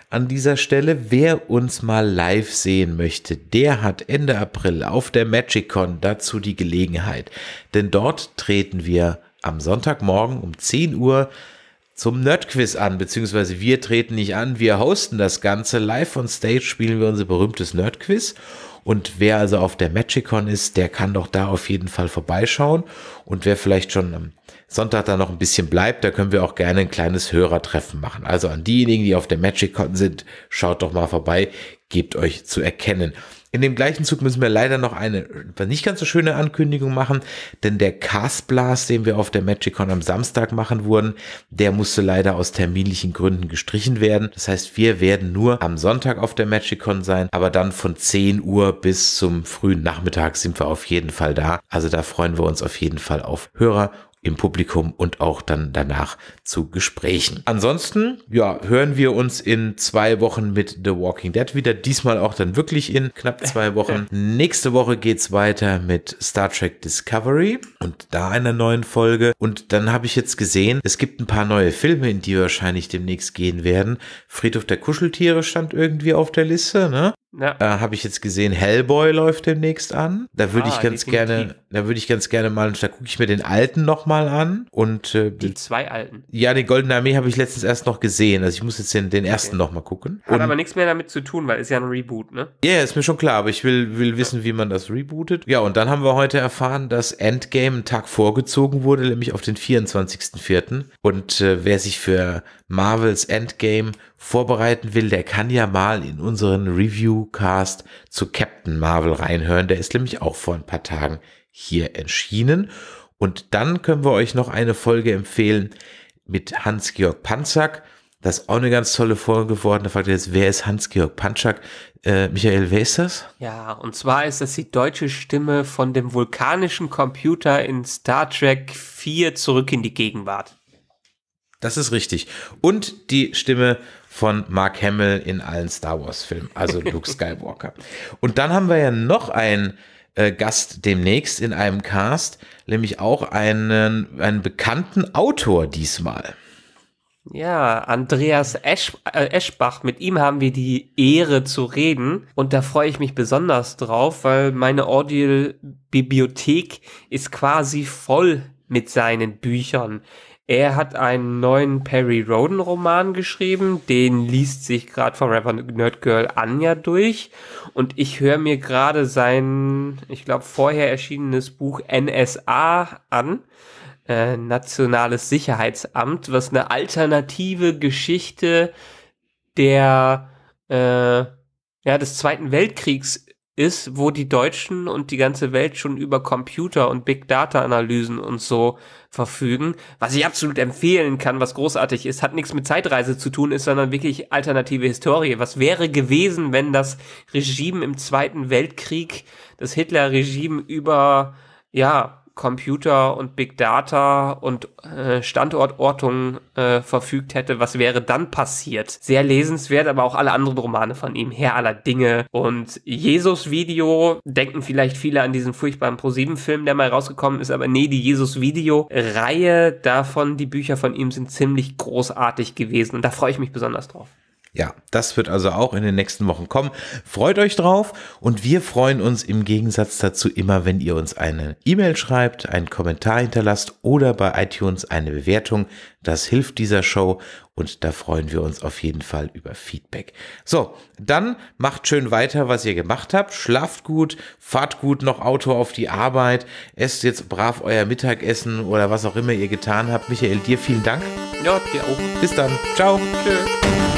an dieser Stelle, wer uns mal live sehen möchte, der hat Ende April auf der MagicCon dazu die Gelegenheit. Denn dort treten wir am Sonntagmorgen um 10 Uhr zum Nerdquiz an, beziehungsweise wir treten nicht an, wir hosten das Ganze. Live on Stage spielen wir unser berühmtes Nerdquiz. Und wer also auf der MagicCon ist, der kann doch da auf jeden Fall vorbeischauen. Und wer vielleicht schon am Sonntag da noch ein bisschen bleibt, da können wir auch gerne ein kleines Hörertreffen machen. Also an diejenigen, die auf der MagicCon sind, schaut doch mal vorbei, gebt euch zu erkennen. In dem gleichen Zug müssen wir leider noch eine äh, nicht ganz so schöne Ankündigung machen, denn der Cast Blast, den wir auf der MagicCon am Samstag machen wurden, der musste leider aus terminlichen Gründen gestrichen werden. Das heißt, wir werden nur am Sonntag auf der MagicCon sein, aber dann von 10 Uhr bis zum frühen Nachmittag sind wir auf jeden Fall da. Also da freuen wir uns auf jeden Fall auf Hörer im Publikum und auch dann danach zu Gesprächen. Ansonsten, ja, hören wir uns in zwei Wochen mit The Walking Dead wieder. Diesmal auch dann wirklich in knapp zwei Wochen. Nächste Woche geht es weiter mit Star Trek Discovery und da einer neuen Folge. Und dann habe ich jetzt gesehen, es gibt ein paar neue Filme, in die wir wahrscheinlich demnächst gehen werden. Friedhof der Kuscheltiere stand irgendwie auf der Liste, ne? Ja. Äh, Habe ich jetzt gesehen, Hellboy läuft demnächst an. Da würde ah, ich ganz definitiv. gerne, da würde ich ganz gerne mal, da gucke ich mir den alten nochmal an. Und äh, die zwei alten. Ja, den Goldene Armee habe ich letztens erst noch gesehen. Also ich muss jetzt den, den okay. ersten nochmal gucken. Hat und, aber nichts mehr damit zu tun, weil ist ja ein Reboot, ne? Ja, yeah, ist mir schon klar, aber ich will, will wissen, wie man das rebootet. Ja, und dann haben wir heute erfahren, dass Endgame einen Tag vorgezogen wurde, nämlich auf den 24.04. Und äh, wer sich für Marvels Endgame vorbereiten will, der kann ja mal in unseren Review Cluecast zu Captain Marvel reinhören. Der ist nämlich auch vor ein paar Tagen hier entschienen. Und dann können wir euch noch eine Folge empfehlen mit Hans-Georg Panzak. Das ist auch eine ganz tolle Folge geworden. Da fragt ihr jetzt, wer ist Hans-Georg Panschak? Äh, Michael, wer ist das? Ja, und zwar ist das die deutsche Stimme von dem vulkanischen Computer in Star Trek 4 zurück in die Gegenwart. Das ist richtig. Und die Stimme von Mark Hamill in allen Star Wars-Filmen, also Luke Skywalker. Und dann haben wir ja noch einen äh, Gast demnächst in einem Cast, nämlich auch einen, einen bekannten Autor diesmal. Ja, Andreas Esch, äh, Eschbach, mit ihm haben wir die Ehre zu reden und da freue ich mich besonders drauf, weil meine Audio-Bibliothek ist quasi voll mit seinen Büchern. Er hat einen neuen Perry Roden Roman geschrieben, den liest sich gerade Forever Nerd Girl Anja durch und ich höre mir gerade sein, ich glaube vorher erschienenes Buch NSA an, äh, Nationales Sicherheitsamt, was eine alternative Geschichte der äh, ja, des Zweiten Weltkriegs ist, wo die Deutschen und die ganze Welt schon über Computer und Big Data Analysen und so verfügen, was ich absolut empfehlen kann, was großartig ist, hat nichts mit Zeitreise zu tun, ist sondern wirklich alternative Historie. Was wäre gewesen, wenn das Regime im Zweiten Weltkrieg, das Hitler-Regime über, ja, Computer und Big Data und äh, Standortortung äh, verfügt hätte, was wäre dann passiert? Sehr lesenswert, aber auch alle anderen Romane von ihm, Herr aller Dinge und Jesus-Video, denken vielleicht viele an diesen furchtbaren ProSieben-Film, der mal rausgekommen ist, aber nee, die Jesus-Video-Reihe davon, die Bücher von ihm sind ziemlich großartig gewesen und da freue ich mich besonders drauf. Ja, das wird also auch in den nächsten Wochen kommen. Freut euch drauf und wir freuen uns im Gegensatz dazu immer, wenn ihr uns eine E-Mail schreibt, einen Kommentar hinterlasst oder bei iTunes eine Bewertung. Das hilft dieser Show und da freuen wir uns auf jeden Fall über Feedback. So, dann macht schön weiter, was ihr gemacht habt. Schlaft gut, fahrt gut noch Auto auf die Arbeit, esst jetzt brav euer Mittagessen oder was auch immer ihr getan habt. Michael, dir vielen Dank. Ja, dir auch. Bis dann. Ciao. Tschö.